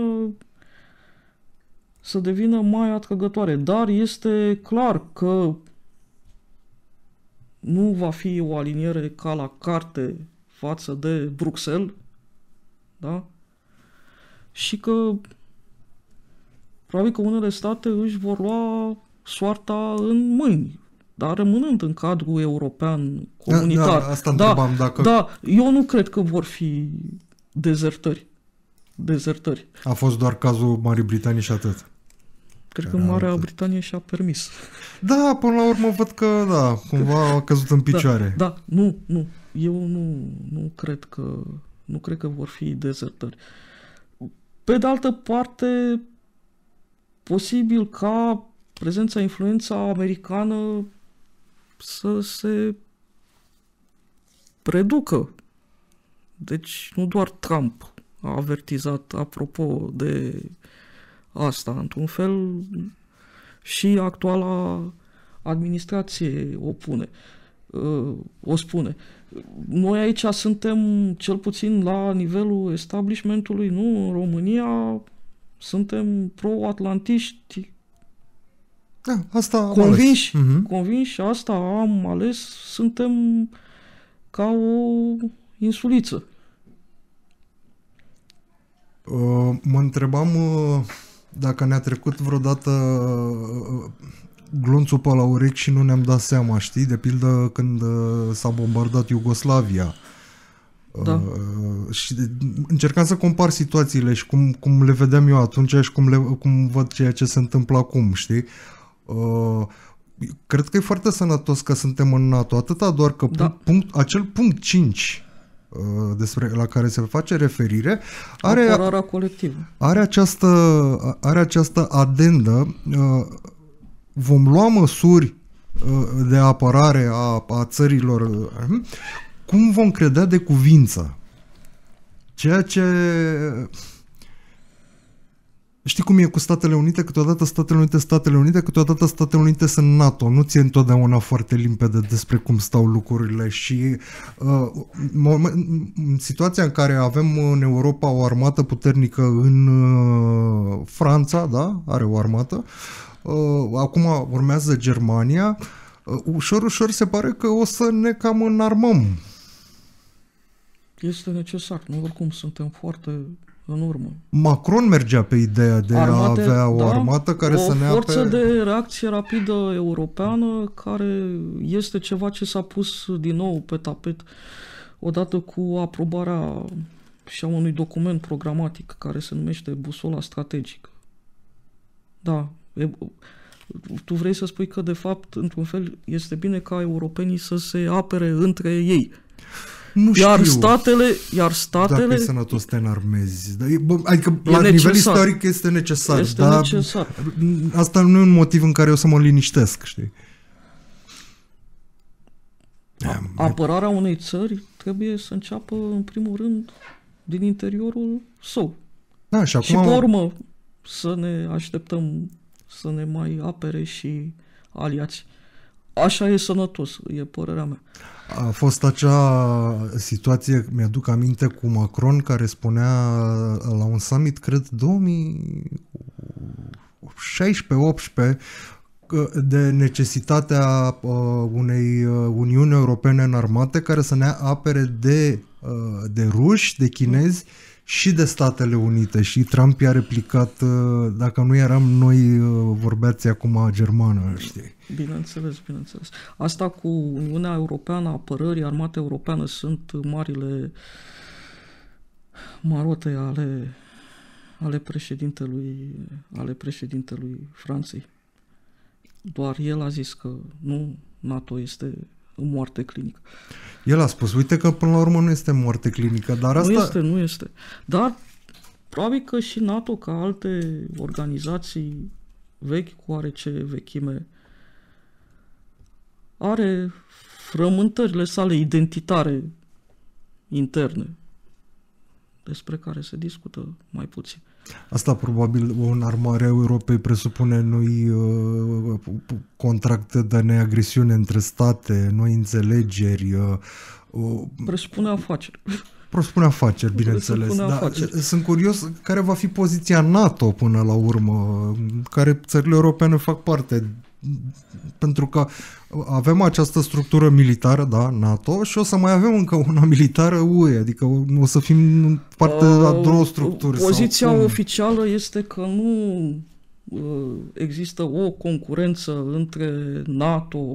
să devină mai atrăgătoare, dar este clar că nu va fi o aliniere ca la carte față de Bruxelles, da? Și că probabil că unele state își vor lua soarta în mâini, dar rămânând în cadrul european comunitar. Da, da, asta da, dacă... da, eu nu cred că vor fi dezertări dezertări. A fost doar cazul Marii Britanii și atât. Cred că Marea Britanie și-a permis. Da, până la urmă văd că, da, cumva a căzut în da, picioare. Da, da nu, nu. Eu nu, nu cred că nu cred că vor fi dezertări. Pe de altă parte, posibil ca prezența, influența americană să se reducă. Deci nu doar Trump a avertizat apropo de asta, într-un fel și actuala administrație o pune, uh, o spune. Noi aici suntem cel puțin la nivelul establishmentului, nu? În România suntem pro-atlantiști. Da, asta am convinși, ales. Mhm. Uh-huh. convinși, asta am ales, suntem ca o insuliță. Uh, mă întrebam uh, dacă ne-a trecut vreodată uh, glonțul pe la urechi și nu ne-am dat seama, știi? De pildă când s-a bombardat Iugoslavia. Da. Uh, și încercam să compar situațiile și cum, cum le vedeam eu atunci și cum, le, cum văd ceea ce se întâmplă acum, știi? Uh, cred că e foarte sănătos că suntem în NATO, atâta doar că da. punct, acel punct 5 Uh, despre, la care se face referire, are, Apărarea colectivă. are această, are această adendă, uh, vom lua măsuri uh, de apărare a, a țărilor, cum vom credea de cuvință. Ceea ce Știi cum e cu Statele Unite? Câteodată Statele Unite, Statele Unite, câteodată Statele Unite sunt NATO. Nu ți-e întotdeauna foarte limpede despre cum stau lucrurile și uh, în situația în care avem în Europa o armată puternică în uh, Franța, da, are o armată, uh, acum urmează Germania, uh, ușor, ușor se pare că o să ne cam înarmăm. Este necesar. Nu, oricum suntem foarte în urmă. Macron mergea pe ideea de Armate, a avea o da, armată care o să ne forță de reacție rapidă europeană care este ceva ce s-a pus din nou pe tapet odată cu aprobarea și a unui document programatic care se numește Busola Strategică. Da, e, tu vrei să spui că, de fapt, într-un fel, este bine ca europenii să se apere între ei. Nu știu. iar statele, iar statele... Dacă e sănătos să te înarmezi. Adică, e la necesar. nivel istoric este necesar. Este dar necesar. Asta nu e un motiv în care eu să mă liniștesc, știi? A, apărarea unei țări trebuie să înceapă, în primul rând, din interiorul său. Da, și, acum... și pe urmă să ne așteptăm să ne mai apere și aliați. Așa e sănătos, e părerea mea. A fost acea situație, mi-aduc aminte, cu Macron care spunea uh, la un summit, cred, 2016-18, de necesitatea uh, unei uh, Uniuni Europene în armate care să ne apere de, de ruși, de chinezi, mm și de Statele Unite și Trump i-a replicat, uh, dacă nu eram noi, uh, vorbeați acum germană, știi? Bineînțeles, bineînțeles. Asta cu Uniunea Europeană, apărării, armate europeană sunt marile marote ale, ale, președintelui, ale președintelui Franței. Doar el a zis că nu, NATO este moarte clinică. El a spus, uite că până la urmă nu este moarte clinică, dar asta... Nu este, nu este. Dar probabil că și NATO, ca alte organizații vechi cu oarece vechime, are frământările sale identitare interne despre care se discută mai puțin. Asta probabil o armare a Europei presupune noi uh, contracte de neagresiune între state, noi înțelegeri. Uh, uh, presupune afaceri. Presupune afaceri, bineînțeles. Da, afaceri. sunt curios care va fi poziția NATO până la urmă, care țările europene fac parte pentru că avem această structură militară, da, NATO, și o să mai avem încă una militară UE, adică o să fim parte uh, a două structuri. Poziția oficială este că nu uh, există o concurență între NATO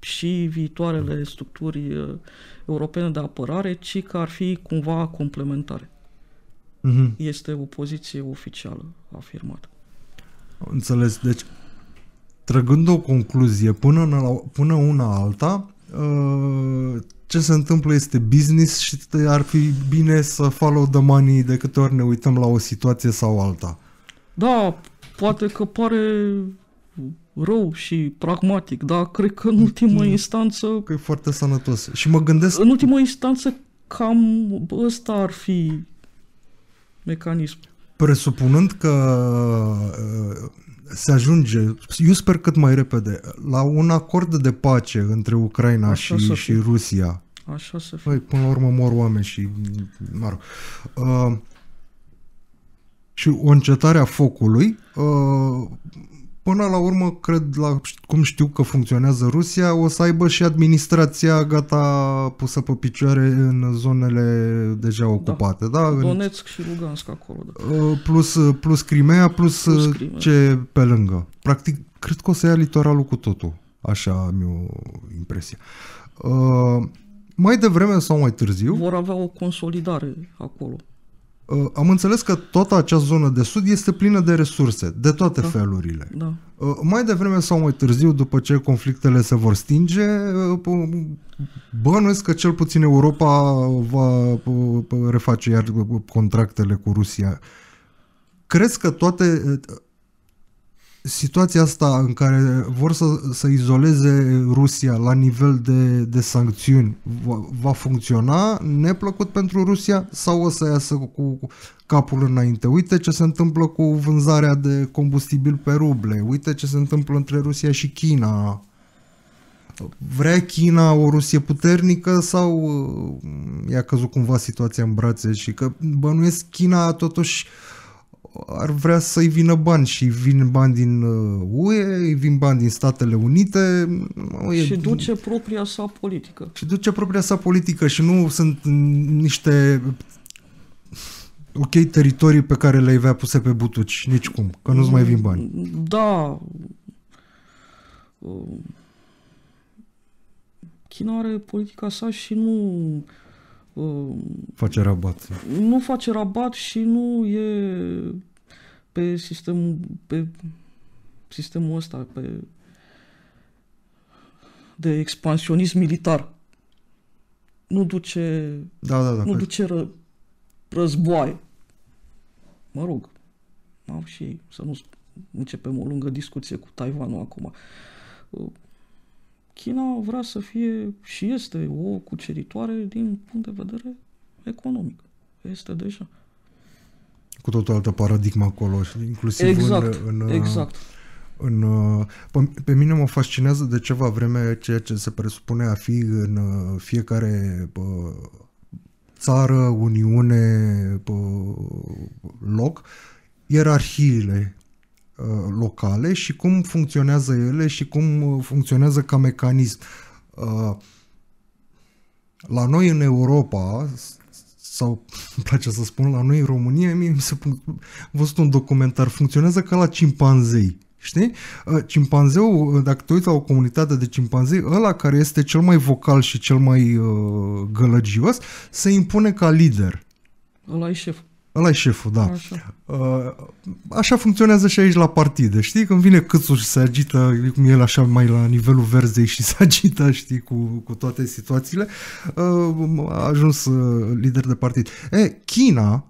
și viitoarele structuri uh, europene de apărare, ci că ar fi cumva complementare. Uh-huh. Este o poziție oficială afirmată. Înțeles. Deci trăgând o concluzie până, în, până una alta, uh, ce se întâmplă este business și ar fi bine să follow the money de câte ori ne uităm la o situație sau alta. Da, poate că pare rău și pragmatic, dar cred că în ultimă mm. instanță... Că e foarte sănătos. Și mă gândesc... În ultimă instanță cam ăsta ar fi mecanism. Presupunând că uh, se ajunge, eu sper cât mai repede, la un acord de pace între Ucraina Așa și, și Rusia. Așa să păi, fie. Păi, până la urmă mor oameni și... Mă rog. Uh, și o încetare a focului uh, până la urmă, cred, la cum știu că funcționează Rusia, o să aibă și administrația gata pusă pe picioare în zonele deja da. ocupate. Da, da? Donetsk în... și Lugansk acolo. Da. Uh, plus, uh, plus Crimea, plus, uh, plus Crimea. ce pe lângă. Practic, cred că o să ia litoralul cu totul. Așa am eu impresia. Uh, mai devreme sau mai târziu... Vor avea o consolidare acolo am înțeles că toată acea zonă de sud este plină de resurse, de toate da. felurile. Da. Ă, mai devreme sau mai târziu, după ce conflictele se vor stinge, ă, bănuiesc că cel puțin Europa va reface iar contractele cu Rusia. Crezi că toate ă, situația asta în care vor să, să izoleze Rusia la nivel de, de sancțiuni va, va funcționa neplăcut pentru Rusia sau o să iasă cu capul înainte? Uite ce se întâmplă cu vânzarea de combustibil pe ruble, uite ce se întâmplă între Rusia și China. Vrea China o Rusie puternică sau uh, i-a căzut cumva situația în brațe și că bănuiesc China totuși uh, ar vrea să-i vină bani și vin bani din UE, uh, vin bani din Statele Unite. Și e... duce propria sa politică. Și duce propria sa politică și nu sunt niște ok teritorii pe care le-ai avea puse pe butuci, nici cum, că nu-ți mai vin bani. Da. China are politica sa și nu uh, face rabat. Nu face rabat și nu e pe sistemul, pe sistemul ăsta, pe de expansionism militar. Nu duce, da, da, da, nu pe... duce ră, războaie. Mă rog, au și ei, să nu începem o lungă discuție cu Taiwanul acum. China vrea să fie și este o cuceritoare din punct de vedere economic. Este deja cu totul altă paradigmă acolo, inclusiv exact, în, în, exact. În, uh, exact. Uh, pe, pe mine mă fascinează de ceva vreme ceea ce se presupune a fi în uh, fiecare bă, țară, uniune, bă, loc, ierarhiile locale și cum funcționează ele și cum funcționează ca mecanism. La noi în Europa sau îmi place să spun la noi în România, mie mi s-a văzut un documentar, funcționează ca la cimpanzei. Știi? Cimpanzeul, dacă te uiți la o comunitate de cimpanzei, ăla care este cel mai vocal și cel mai uh, gălăgios, se impune ca lider. Ăla e șeful ăla e șeful, da. Așa. Uh, așa funcționează și aici la partide, știi? Când vine câțul și se agită, cum el așa mai la nivelul verzei și se agită, știi, cu, cu toate situațiile, uh, a ajuns uh, lider de partid. E, China,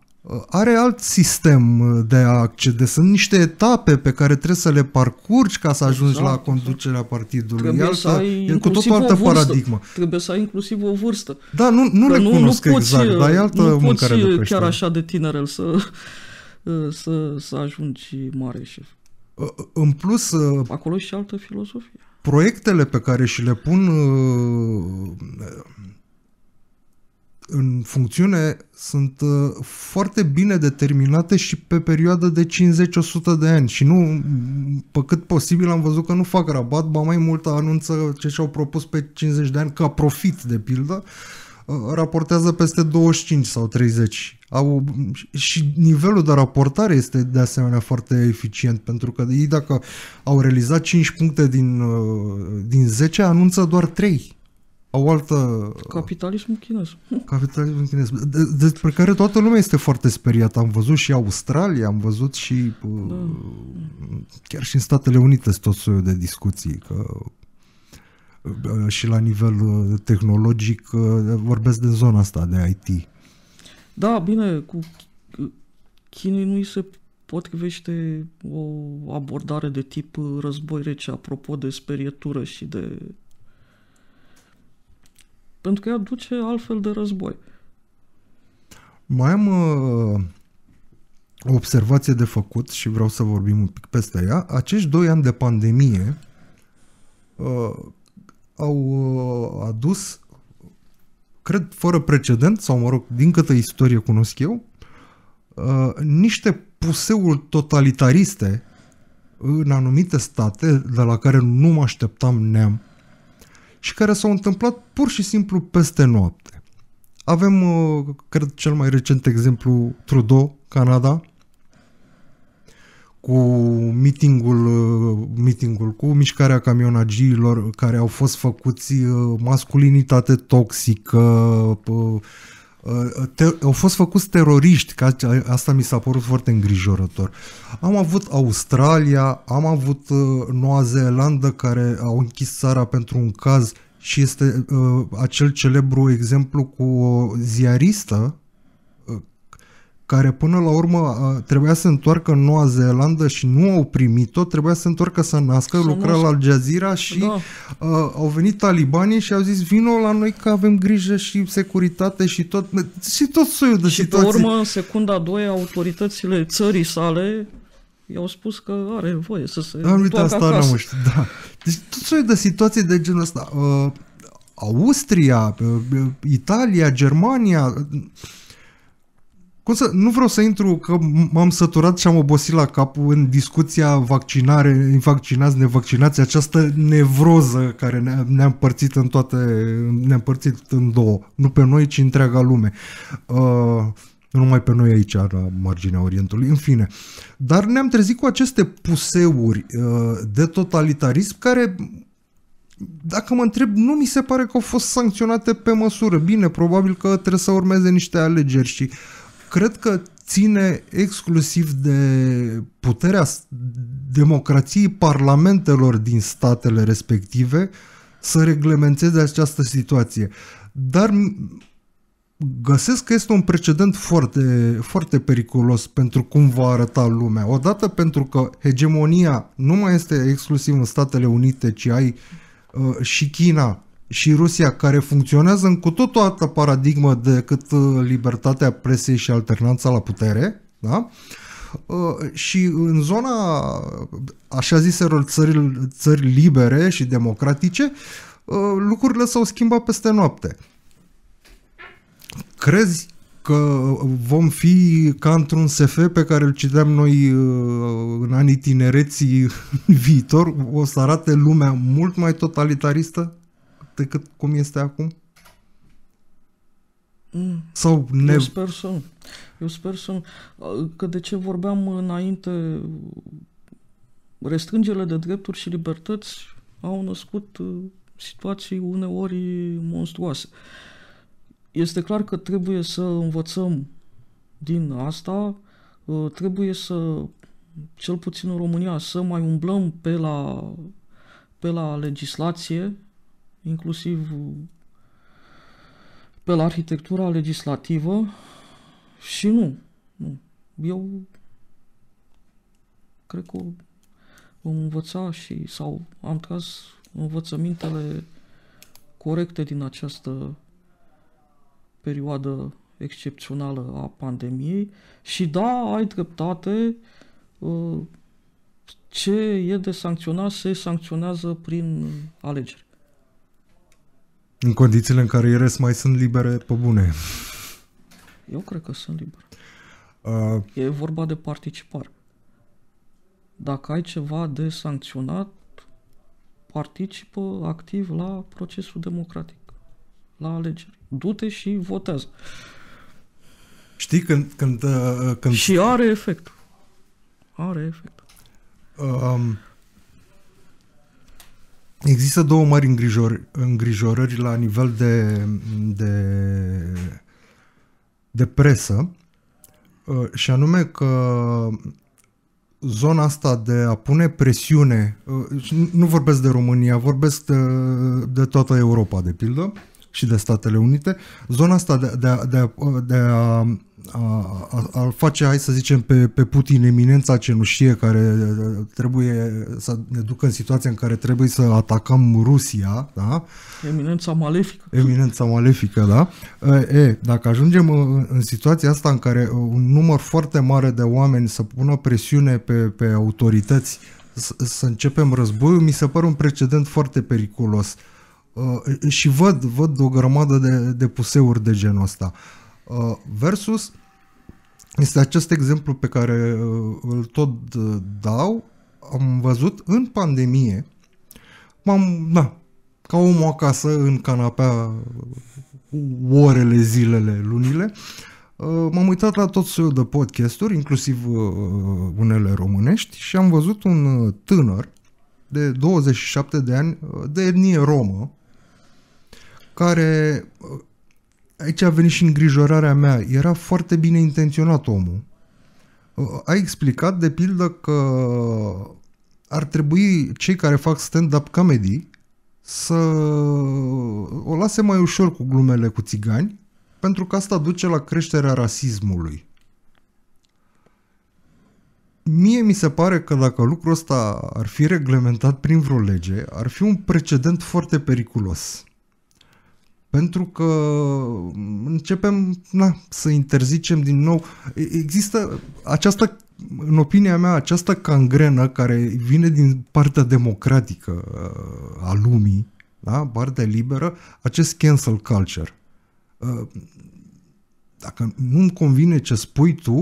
are alt sistem uh, de a accede. Sunt niște etape pe care trebuie să le parcurgi ca să exact, ajungi exact, la conducerea exact. partidului. Trebuie Iată, să ai e cu tot o altă o vârstă. paradigmă. Trebuie să ai inclusiv o vârstă. Da, nu, nu le nu, cunosc nu poți, exact, uh, dar e altă nu mâncare poți de uh, crește. chiar așa de tinerel să, să, să ajungi mare șef. În plus... Acolo și altă filozofie. Proiectele pe care și le pun în funcțiune sunt uh, foarte bine determinate și pe perioadă de 50-100 de ani și nu, pe cât posibil am văzut că nu fac rabat, ba mai mult anunță ce și-au propus pe 50 de ani ca profit de pildă, uh, raportează peste 25 sau 30. Au, și nivelul de raportare este de asemenea foarte eficient, pentru că ei dacă au realizat 5 puncte din, uh, din 10, anunță doar 3 au altă... Capitalismul chinez. Capitalismul chinez, despre care toată lumea este foarte speriat. Am văzut și Australia, am văzut și uh, da. chiar și în Statele Unite sunt tot soiul de discuții, că uh, și la nivel uh, tehnologic vorbesc de zona asta de IT. Da, bine, cu Chinei nu îi se potrivește o abordare de tip război rece, apropo de sperietură și de pentru că ea duce altfel de război. Mai am uh, o observație de făcut și vreau să vorbim un pic peste ea. Acești doi ani de pandemie uh, au uh, adus, cred, fără precedent, sau mă rog, din câtă istorie cunosc eu, uh, niște puseuri totalitariste în anumite state de la care nu mă așteptam neam și care s-au întâmplat pur și simplu peste noapte. Avem, uh, cred, cel mai recent exemplu Trudeau, Canada, cu mitingul, uh, mitingul cu mișcarea camionagiilor care au fost făcuți uh, masculinitate toxică, Ă, te, au fost făcuți teroriști, că asta mi s-a părut foarte îngrijorător. Am avut Australia, am avut ă, Noua Zeelandă care au închis țara pentru un caz și este uh, acel celebru exemplu cu o ziaristă care până la urmă trebuia să întoarcă în Noua Zeelandă și nu au primit-o, trebuia să întoarcă să nască, să lucra nască. la Al Jazeera și da. uh, au venit talibanii și au zis vino la noi că avem grijă și securitate și tot, și tot soiul de și situații. Și pe urmă, în secunda a doua, autoritățile țării sale i-au spus că are voie să se da, întoarcă asta acasă. Știu, da. Deci tot soiul de situații de genul ăsta. Uh, Austria, Italia, Germania, cum să, nu vreau să intru că m-am săturat și am obosit la cap în discuția vaccinare, vaccinați, nevaccinați, această nevroză care ne-a, ne împărțit în toate, ne-a împărțit în două, nu pe noi, ci întreaga lume. Uh, nu numai pe noi aici, la marginea Orientului, în fine. Dar ne-am trezit cu aceste puseuri uh, de totalitarism care dacă mă întreb, nu mi se pare că au fost sancționate pe măsură. Bine, probabil că trebuie să urmeze niște alegeri și uh, cred că ține exclusiv de puterea democrației parlamentelor din statele respective să reglementeze această situație. Dar găsesc că este un precedent foarte, foarte periculos pentru cum va arăta lumea. Odată pentru că hegemonia nu mai este exclusiv în Statele Unite, ci ai uh, și China și Rusia, care funcționează în cu tot o altă paradigmă decât uh, libertatea presei și alternanța la putere, da? Uh, și în zona, așa ziselor, țări, țări libere și democratice, uh, lucrurile s-au schimbat peste noapte. Crezi că vom fi ca într-un SF pe care îl citeam noi în anii tinereții în viitor, o să arate lumea mult mai totalitaristă? decât cum este acum? Mm. Sau ne... Eu sper să nu. Eu sper să nu. Că de ce vorbeam înainte, restrângele de drepturi și libertăți au născut uh, situații uneori monstruoase. Este clar că trebuie să învățăm din asta, uh, trebuie să, cel puțin în România, să mai umblăm pe la, pe la legislație, inclusiv pe la arhitectura legislativă și nu, nu. Eu cred că vom învăța și sau am tras învățămintele corecte din această perioadă excepțională a pandemiei și da, ai dreptate, uh, ce e de sancționat se sancționează prin alegeri. În condițiile în care ele mai sunt libere pe bune. Eu cred că sunt liber. Uh, e vorba de participare. Dacă ai ceva de sancționat, participă activ la procesul democratic, la alegeri. Du-te și votează. Știi când... când, uh, când... Și are efect. Are efect. Um, Există două mari îngrijor, îngrijorări la nivel de, de, de presă uh, și anume că zona asta de a pune presiune, uh, nu vorbesc de România, vorbesc de, de toată Europa, de pildă, și de Statele Unite, zona asta de, de, de, de a a, a, a face, hai să zicem, pe, pe Putin eminența cenușie care trebuie să ne ducă în situația în care trebuie să atacăm Rusia, da? Eminența malefică. Eminența malefică, da? E, dacă ajungem în situația asta în care un număr foarte mare de oameni să pună presiune pe, pe autorități să, să începem războiul, mi se pare un precedent foarte periculos. Uh, și văd, văd o grămadă de, de puseuri de genul ăsta. Uh, versus este acest exemplu pe care uh, îl tot uh, dau. Am văzut în pandemie, m-am, na, ca omul acasă, în canapea, orele, zilele, lunile, m-am uitat la tot soiul de podcasturi, inclusiv unele românești, și am văzut un tânăr de 27 de ani, de etnie romă, care aici a venit și îngrijorarea mea. Era foarte bine intenționat omul. Ă, a explicat, de pildă, că ar trebui cei care fac stand-up comedy să o lase mai ușor cu glumele cu țigani, pentru că asta duce la creșterea rasismului. Mie mi se pare că dacă lucrul ăsta ar fi reglementat prin vreo lege, ar fi un precedent foarte periculos. Pentru că începem na, să interzicem din nou. Există această, în opinia mea, această cangrenă care vine din partea democratică a lumii, da? partea liberă, acest cancel culture. Dacă nu-mi convine ce spui tu,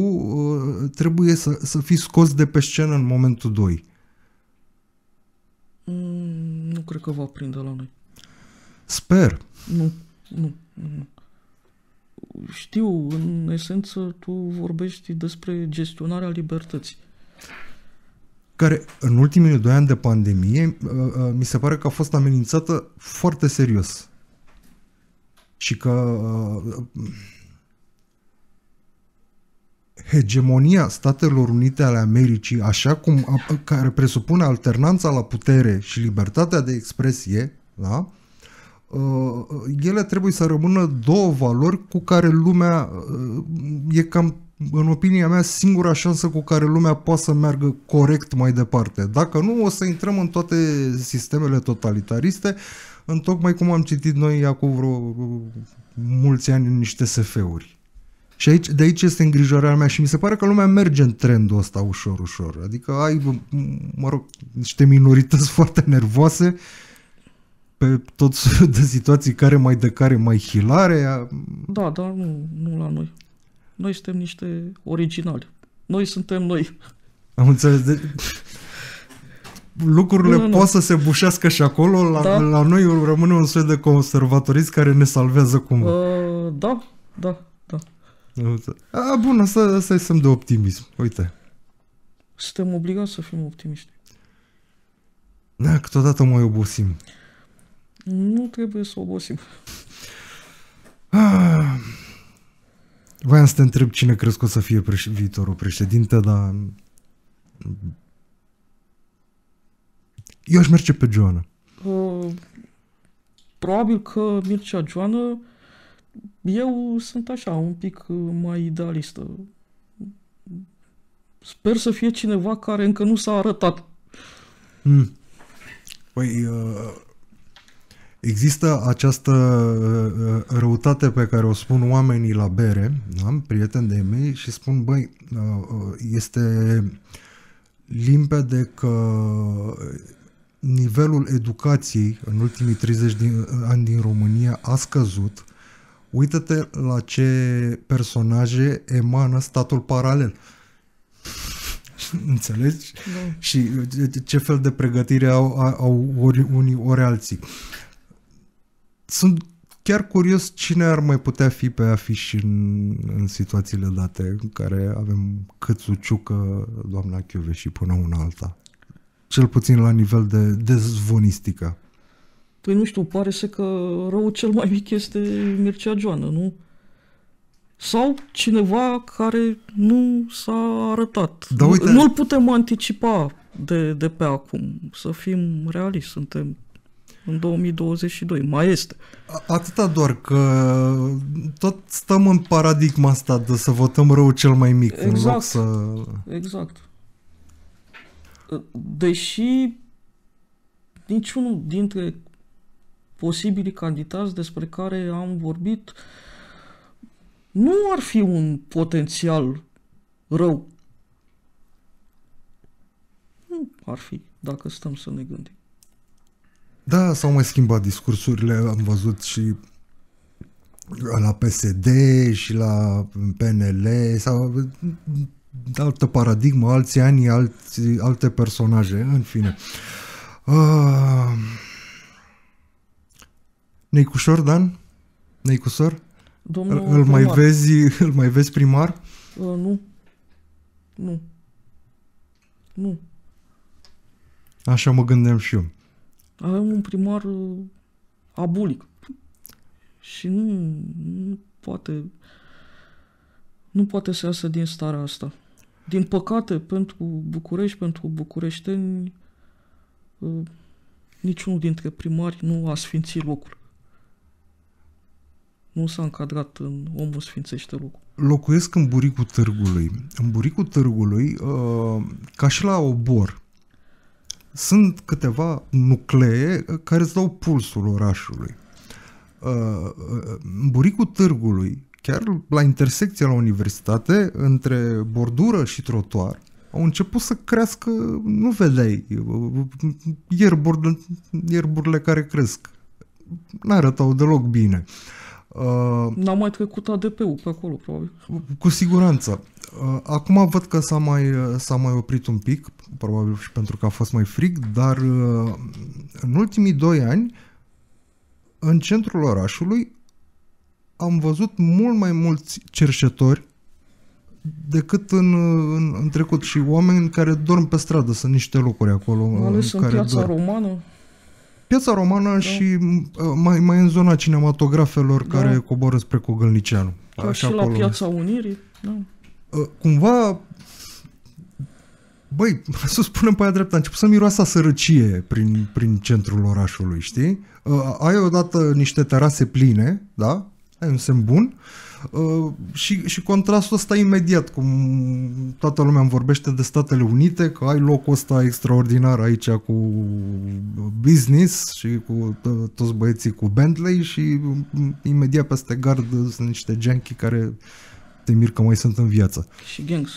trebuie să, să fii scos de pe scenă în momentul 2. Mm, nu cred că va prinde la noi. Sper. Nu, nu, nu. Știu, în esență, tu vorbești despre gestionarea libertății. Care, în ultimii doi ani de pandemie, mi se pare că a fost amenințată foarte serios. Și că uh, hegemonia Statelor Unite ale Americii, așa cum, care presupune alternanța la putere și libertatea de expresie, da? Uh, ele trebuie să rămână două valori cu care lumea uh, e cam în opinia mea, singura șansă cu care lumea poate să meargă corect mai departe. Dacă nu, o să intrăm în toate sistemele totalitariste, în tocmai cum am citit noi acum vreo uh, mulți ani în niște SF-uri. Și aici, de aici este îngrijorarea mea și mi se pare că lumea merge în trendul ăsta ușor, ușor. Adică ai, mă rog, niște minorități foarte nervoase uh, pe tot soiul de situații care mai de care mai hilare. Da, dar nu, nu la noi. Noi suntem niște originali. Noi suntem noi. Am înțeles. De... Lucrurile nu, nu, pot să se bușească și acolo, la, da. la noi rămâne un soi de conservatorism care ne salvează cum. Uh, da, da, da. A, bun, asta, asta e semn de optimism. Uite. Suntem obligați să fim optimiști. Da, câteodată mai obosim. Nu trebuie să obosim. Voiam să te întreb cine crezi că o să fie preș- viitorul președinte, dar... Eu aș merge pe Joana. Uh, probabil că Mircea Joana... Eu sunt așa, un pic uh, mai idealistă. Sper să fie cineva care încă nu s-a arătat. Mm. Păi, uh, Există această uh, uh, răutate pe care o spun oamenii la bere, da? prieteni de mei, și spun, băi, uh, este limpede că nivelul educației în ultimii 30 din, ani din România a scăzut. Uită-te la ce personaje emană statul paralel. Înțelegi? Da. Și ce fel de pregătire au, au ori unii ori alții sunt chiar curios cine ar mai putea fi pe afiș în, în situațiile date în care avem ciucă doamna Chiove și până una alta. Cel puțin la nivel de, dezvonistică. Păi nu știu, pare să că răul cel mai mic este Mircea Joană, nu? Sau cineva care nu s-a arătat. Da, Nu-l putem anticipa de, de pe acum, să fim realiști, suntem în 2022. Mai este. Atâta doar că tot stăm în paradigma asta de să votăm rău cel mai mic. Exact. În loc exact. să... Exact. Deși niciunul dintre posibilii candidați despre care am vorbit nu ar fi un potențial rău. Nu ar fi, dacă stăm să ne gândim. Da, s-au mai schimbat discursurile, am văzut și la PSD și la PNL sau altă paradigmă, alți ani, alți, alte personaje, în fine. Uh... Neicușor, Dan? Neicușor? Domnul îl, îl vezi, îl mai vezi primar? Uh, nu. Nu. Nu. Așa mă gândeam și eu avem un primar uh, abulic și nu, nu poate nu poate să iasă din starea asta. Din păcate, pentru București, pentru bucureșteni, uh, niciunul dintre primari nu a sfințit locul. Nu s-a încadrat în omul sfințește locul. Locuiesc în buricul târgului. În buricul târgului, uh, ca și la obor, sunt câteva nuclee uh, care îți dau pulsul orașului. Uh, uh, Buricul târgului, chiar la intersecția la universitate, între bordură și trotuar, au început să crească, nu vedeai, ierburi, ierburile care cresc. N-arătau deloc bine. Uh, N-a mai trecut ADP-ul pe acolo, probabil. Cu siguranță. Uh, acum văd că s-a mai, uh, s-a mai oprit un pic, probabil și pentru că a fost mai frig, dar uh, în ultimii doi ani, în centrul orașului, am văzut mult mai mulți cerșetori decât în, în, în trecut și oameni care dorm pe stradă, sunt niște locuri acolo. Mă ales în care piața dorm. romană? Piața romană da. și mai, mai în zona cinematografelor da. care coboră spre Cogălnicianu. Ca și acolo. la Piața Unirii. Da. Ă, cumva băi, să spunem pe aia drept, a început să miroasa sărăcie prin, prin centrul orașului, știi? Uh, ai odată niște terase pline, da? Ai un semn bun. Uh, și, și contrastul ăsta imediat, cum toată lumea îmi vorbește de Statele Unite, că ai locul ăsta extraordinar aici cu business și cu toți băieții cu Bentley și mm, imediat peste gard sunt niște junkie care uh, te mir că mai sunt în viață. Și gangs.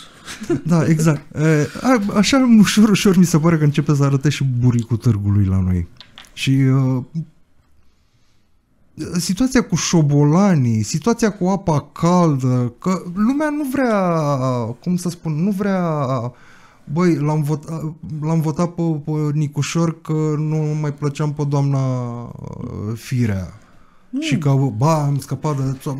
Da, exact. A, așa ușor, ușor mi se pare că începe să arate și buricul târgului la noi. Și uh, situația cu șobolanii, situația cu apa caldă, că lumea nu vrea, cum să spun, nu vrea Băi, l-am votat, l-am votat pe, pe Nicușor că nu mai plăceam pe doamna Firea. Mm. Și că, ba, am scăpat de...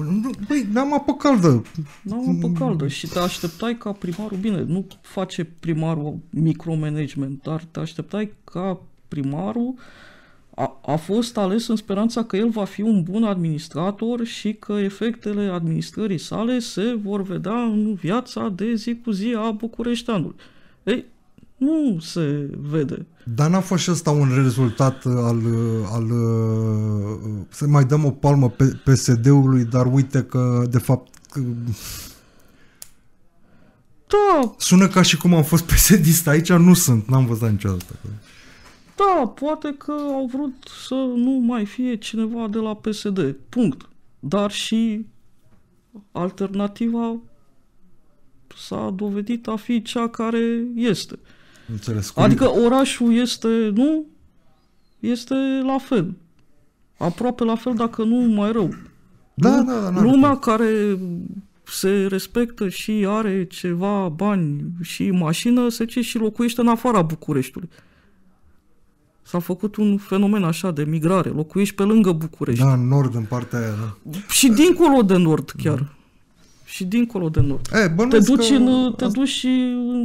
Băi, n-am apă caldă. N-am apă hmm. caldă și te așteptai ca primarul, bine, nu face primarul micromanagement, dar te așteptai ca primarul a, a fost ales în speranța că el va fi un bun administrator și că efectele administrării sale se vor vedea în viața de zi cu zi a bucureșteanului. Ei, nu se vede. Dar n-a fost și asta un rezultat uh, al, uh, al uh, să mai dăm o palmă pe PSD-ului, dar uite că de fapt că... Da. Sună ca și cum am fost psd aici, nu sunt, n-am văzut niciodată. Da, poate că au vrut să nu mai fie cineva de la PSD, punct. Dar și alternativa s-a dovedit a fi cea care este. Înțeles. Adică orașul este, nu? Este la fel. Aproape la fel, dacă nu mai rău. Da, nu? da, da. Lumea rău. care se respectă și are ceva bani și mașină, se ce și locuiește în afara Bucureștiului. S-a făcut un fenomen așa de migrare. Locuiești pe lângă București. Da, în nord, în partea aia. Da. Și dincolo de nord chiar. Da. Și dincolo de nord. E, te duci, că... în, te duci și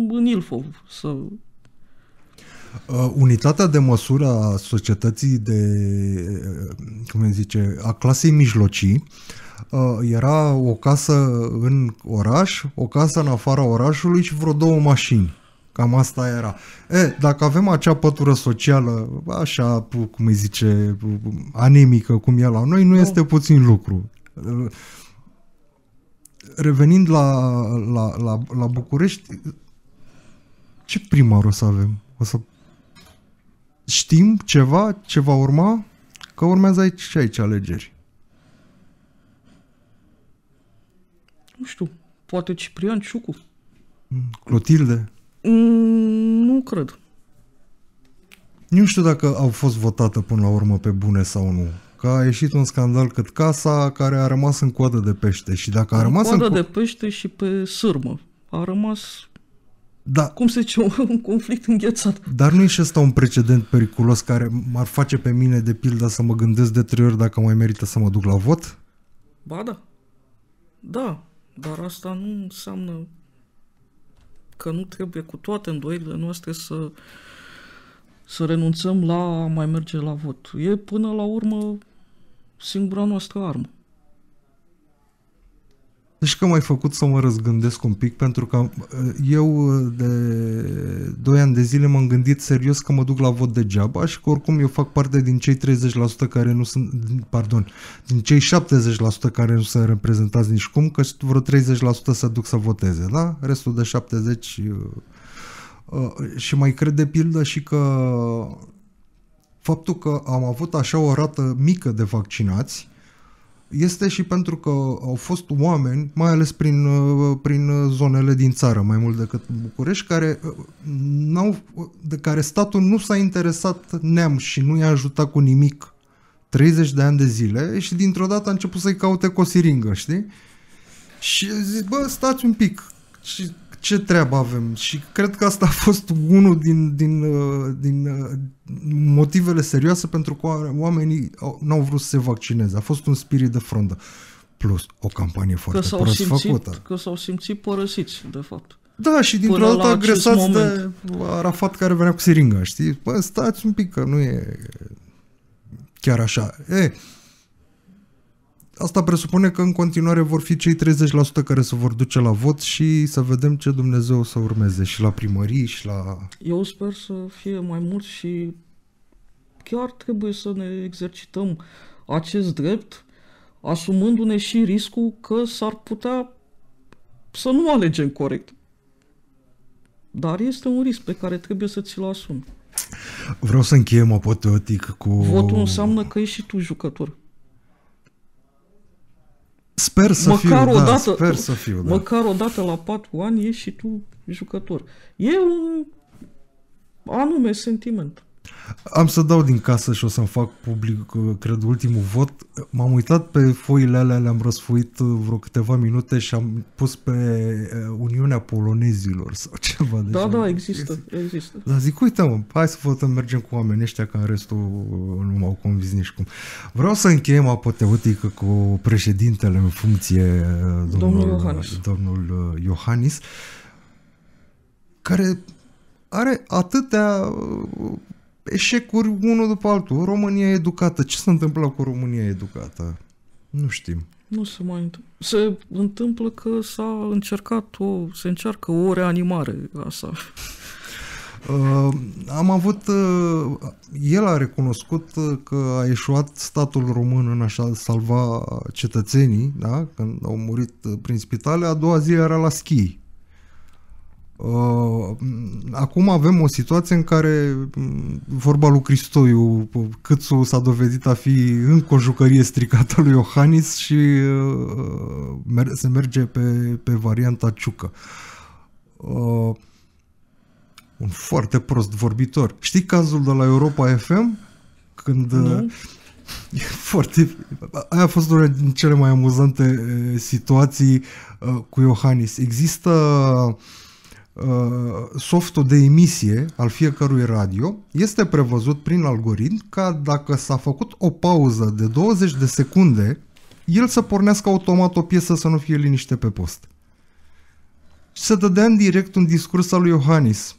în Ilfov să Uh, unitatea de măsură a societății de, uh, cum se zice, a clasei mijlocii uh, era o casă în oraș, o casă în afara orașului și vreo două mașini. Cam asta era. E, dacă avem acea pătură socială, așa, cum îi zice, anemică, cum e la noi, nu este puțin lucru. Revenind la, la, la, la București, ce primar o să avem? O să știm ceva ce va urma? Că urmează aici și aici alegeri. Nu știu, poate Ciprian Ciucu. Mm, Clotilde? Mm, nu cred. Nu știu dacă au fost votată până la urmă pe bune sau nu. Că a ieșit un scandal cât casa care a rămas în coadă de pește și dacă a rămas coadă în coadă de pește și pe sârmă. A rămas da. Cum să zice, un conflict înghețat. Dar nu e și ăsta un precedent periculos care m-ar face pe mine, de pildă, să mă gândesc de trei ori dacă mai merită să mă duc la vot? Ba da. Da, dar asta nu înseamnă că nu trebuie cu toate îndoielile noastre să, să renunțăm la a mai merge la vot. E până la urmă singura noastră armă. Deci că m-ai făcut să mă răzgândesc un pic, pentru că uh, eu uh, de 2 ani de zile m-am gândit serios că mă duc la vot degeaba și că oricum eu fac parte din cei 30% care nu sunt, pardon, din cei 70% care nu sunt reprezentați nici cum, că vreo 30% să duc să voteze, da? Restul de 70 uh, și mai cred de pildă și că faptul că am avut așa o rată mică de vaccinați este și pentru că au fost oameni, mai ales prin, uh, prin uh, zonele din țară, mai mult decât București, care, uh, n-au, de care statul nu s-a interesat neam și nu i-a ajutat cu nimic 30 de ani de zile și dintr-o dată a început să-i caute cu o siringă, știi? Și zic, bă, stați un pic. Și ce treabă avem? Și cred că asta a fost unul din, din, uh, din uh, motivele serioase pentru care oamenii n-au vrut să se vaccineze. A fost un spirit de frondă. Plus o campanie foarte că prost simțit, făcută. Că s-au simțit părăsiți, de fapt. Da, și dintr-o dată agresați de Arafat care venea cu siringa, știi? Bă, păi, stați un pic, că nu e chiar așa. E, Asta presupune că în continuare vor fi cei 30% care se vor duce la vot și să vedem ce Dumnezeu să urmeze și la primării și la... Eu sper să fie mai mulți și chiar trebuie să ne exercităm acest drept asumându-ne și riscul că s-ar putea să nu alegem corect. Dar este un risc pe care trebuie să ți-l asumi. Vreau să încheiem apoteotic cu... Votul înseamnă că ești și tu jucător. Sper să măcar fiu, o da, dată, sper să fiu. Da. Măcar o dată la patru ani ești și tu jucător. E un anume sentiment. Am să dau din casă și o să-mi fac public, uh, cred, ultimul vot. M-am uitat pe foile alea, le-am răsfuit uh, vreo câteva minute și am pus pe uh, Uniunea Polonezilor sau ceva. De da, genul. da, există, există. Dar zic, uite mă, hai să votăm, mergem cu oamenii ăștia, că în restul nu m-au convins nici cum. Vreau să încheiem apoteotică cu președintele în funcție, domnul, domnul Iohannis. Domnul Iohannis care are atâtea eșecuri unul după altul. România educată. Ce se întâmplă cu România educată? Nu știm. Nu se mai Se întâmplă că s-a încercat o... se încearcă o reanimare asta. Uh, am avut... Uh, el a recunoscut uh, că a eșuat statul român în așa salva cetățenii, da? Când au murit uh, prin spitale, a doua zi era la schi. Uh, acum avem o situație în care mm, vorba lui Cristoiu, Câțu s-a dovedit a fi încă o jucărie stricată lui Iohannis și uh, se merge pe, pe varianta ciucă. Uh, un foarte prost vorbitor. Știi cazul de la Europa FM? Când... Nu. hmm foarte... Aia a fost una din cele mai amuzante situații cu Iohannis. Există uh, Uh, softul de emisie al fiecărui radio este prevăzut prin algoritm ca dacă s-a făcut o pauză de 20 de secunde, el să pornească automat o piesă să nu fie liniște pe post. Și se dădea în direct un discurs al lui Iohannis,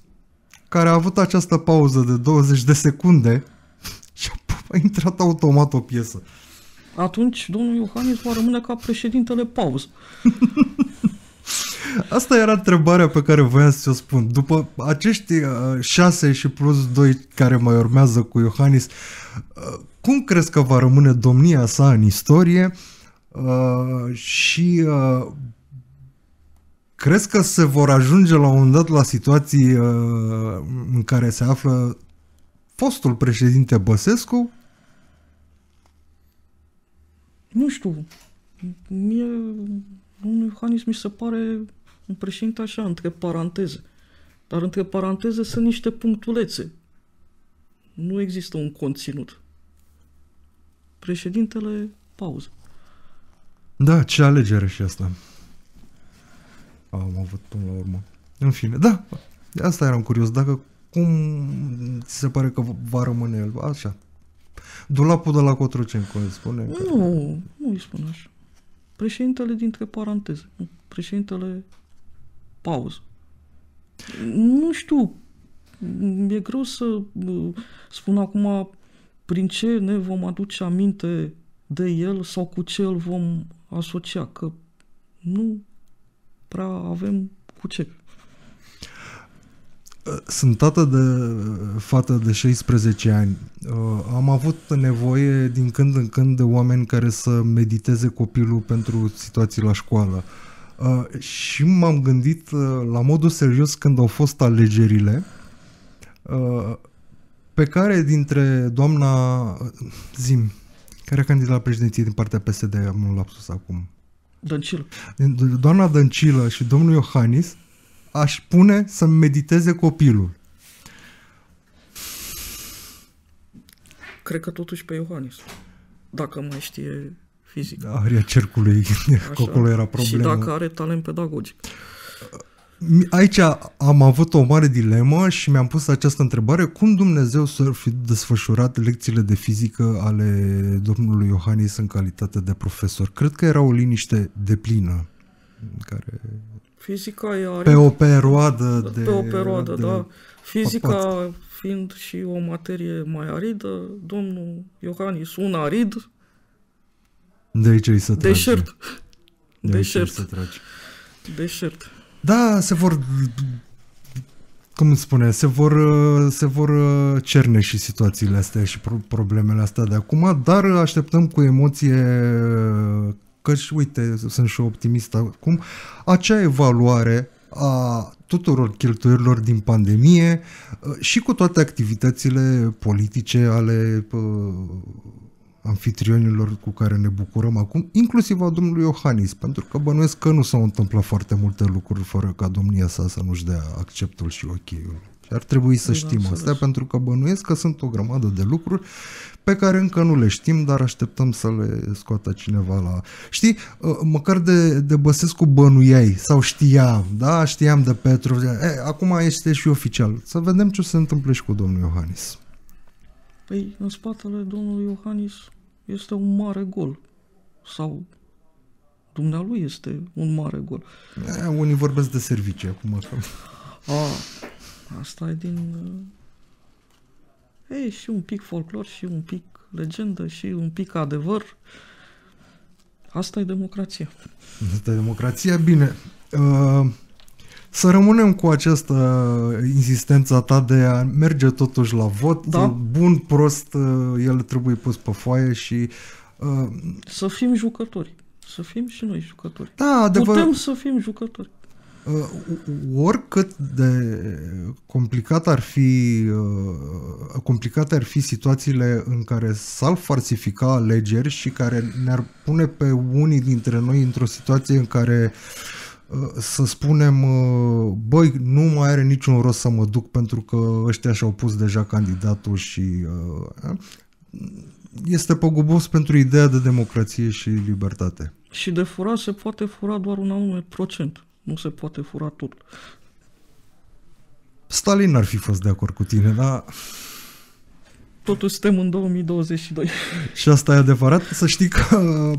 care a avut această pauză de 20 de secunde și a intrat automat o piesă. Atunci domnul Iohannis va rămâne ca președintele pauză. Asta era întrebarea pe care voiam să o spun. După acești uh, șase și plus doi care mai urmează cu Iohannis, uh, cum crezi că va rămâne domnia sa în istorie uh, și uh, crezi că se vor ajunge la un moment dat la situații uh, în care se află fostul președinte Băsescu? Nu știu. Mie un mecanism mi se pare un președinte așa, între paranteze. Dar între paranteze sunt niște punctulețe. Nu există un conținut. Președintele, pauză. Da, ce alegere și asta. Am avut până la urmă. În fine, da, asta eram curios. Dacă cum ți se pare că va rămâne el? Așa. Dulapul de la cum îi spune? Nu, că... nu îi spun așa președintele dintre paranteze, președintele pauză. Nu știu, e greu să spun acum prin ce ne vom aduce aminte de el sau cu ce îl vom asocia, că nu prea avem cu ce. Sunt tată de fată de 16 ani. Uh, am avut nevoie din când în când de oameni care să mediteze copilul pentru situații la școală. Uh, și m-am gândit uh, la modul serios când au fost alegerile pe care dintre doamna Zim, care a candidat la președinție din partea PSD, am un lapsus acum. Dăncilă. Doamna Dăncilă și domnul Iohannis aș pune să mediteze copilul. Cred că totuși pe Iohannis, dacă mai știe fizic. Da, cercului, Așa. acolo era problema. Și dacă are talent pedagogic. Aici am avut o mare dilemă și mi-am pus această întrebare, cum Dumnezeu să ar fi desfășurat lecțiile de fizică ale domnului Iohannis în calitate de profesor? Cred că era o liniște deplină în care Fizica e pe o perioadă de... Pe o perioadă, de, da. Fizica papați. fiind și o materie mai aridă, domnul Iohannis, un arid, de aici să tragi. Deșert. De Deșert. Să tragi. Deșert. Da, se vor cum spune, se vor, se vor uh, cerne și situațiile astea și problemele astea de acum, dar așteptăm cu emoție Căci, uite, sunt și optimist acum, acea evaluare a tuturor cheltuielor din pandemie uh, și cu toate activitățile politice ale uh, anfitrionilor cu care ne bucurăm acum, inclusiv a domnului Iohannis, pentru că bănuiesc că nu s-au întâmplat foarte multe lucruri fără ca domnia sa să nu-și dea acceptul și ocheiul. Și ar trebui să știm da, asta, pentru că bănuiesc că sunt o grămadă de lucruri pe care încă nu le știm, dar așteptăm să le scoată cineva la... Știi, ă, măcar de, de Băsescu bănuiai sau știam, da? Știam de Petru. E, acum este și oficial. Să vedem ce se întâmplă și cu domnul Iohannis. Păi, în spatele domnului Iohannis este un mare gol. Sau dumnealui este un mare gol. E, unii vorbesc de servicii acum. A, Asta e din... Uh, ei, și un pic folclor, și un pic legendă, și un pic adevăr. Asta e democrația. Asta e democrația, bine. Uh, să rămânem cu această insistență ta de a merge totuși la vot. Da. Bun, prost, uh, el trebuie pus pe foaie și... Să fim jucători. Să fim și noi jucători. Da, adevăr... Putem să fim jucători. Uh, uh, oricât de complicat ar fi, uh, complicate ar fi situațiile în care s-ar falsifica alegeri și care ne-ar pune pe unii dintre noi într-o situație în care să spunem, băi, nu mai are niciun rost să mă duc pentru că ăștia și-au pus deja candidatul și este păgubos pentru ideea de democrație și libertate. Și de furat se poate fura doar un anume procent. Nu se poate fura tot. Stalin ar fi fost de acord cu tine, dar... Totuși suntem în 2022. Și asta e adevărat. Să știi că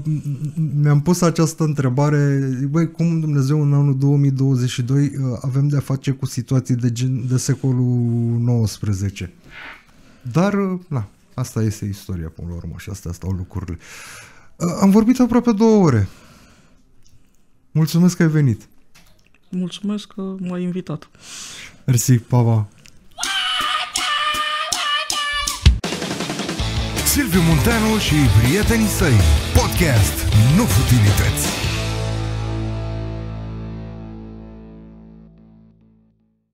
mi-am pus această întrebare. Băi, cum Dumnezeu în anul 2022 uh, avem de-a face cu situații de gen de secolul 19? Dar, uh, na, asta este istoria până la urmă și astea stau lucrurile. Uh, am vorbit aproape două ore. Mulțumesc că ai venit mulțumesc că m-ai invitat. Mersi, pa, pa. Silviu Munteanu și prietenii săi. Podcast Nu Futilități.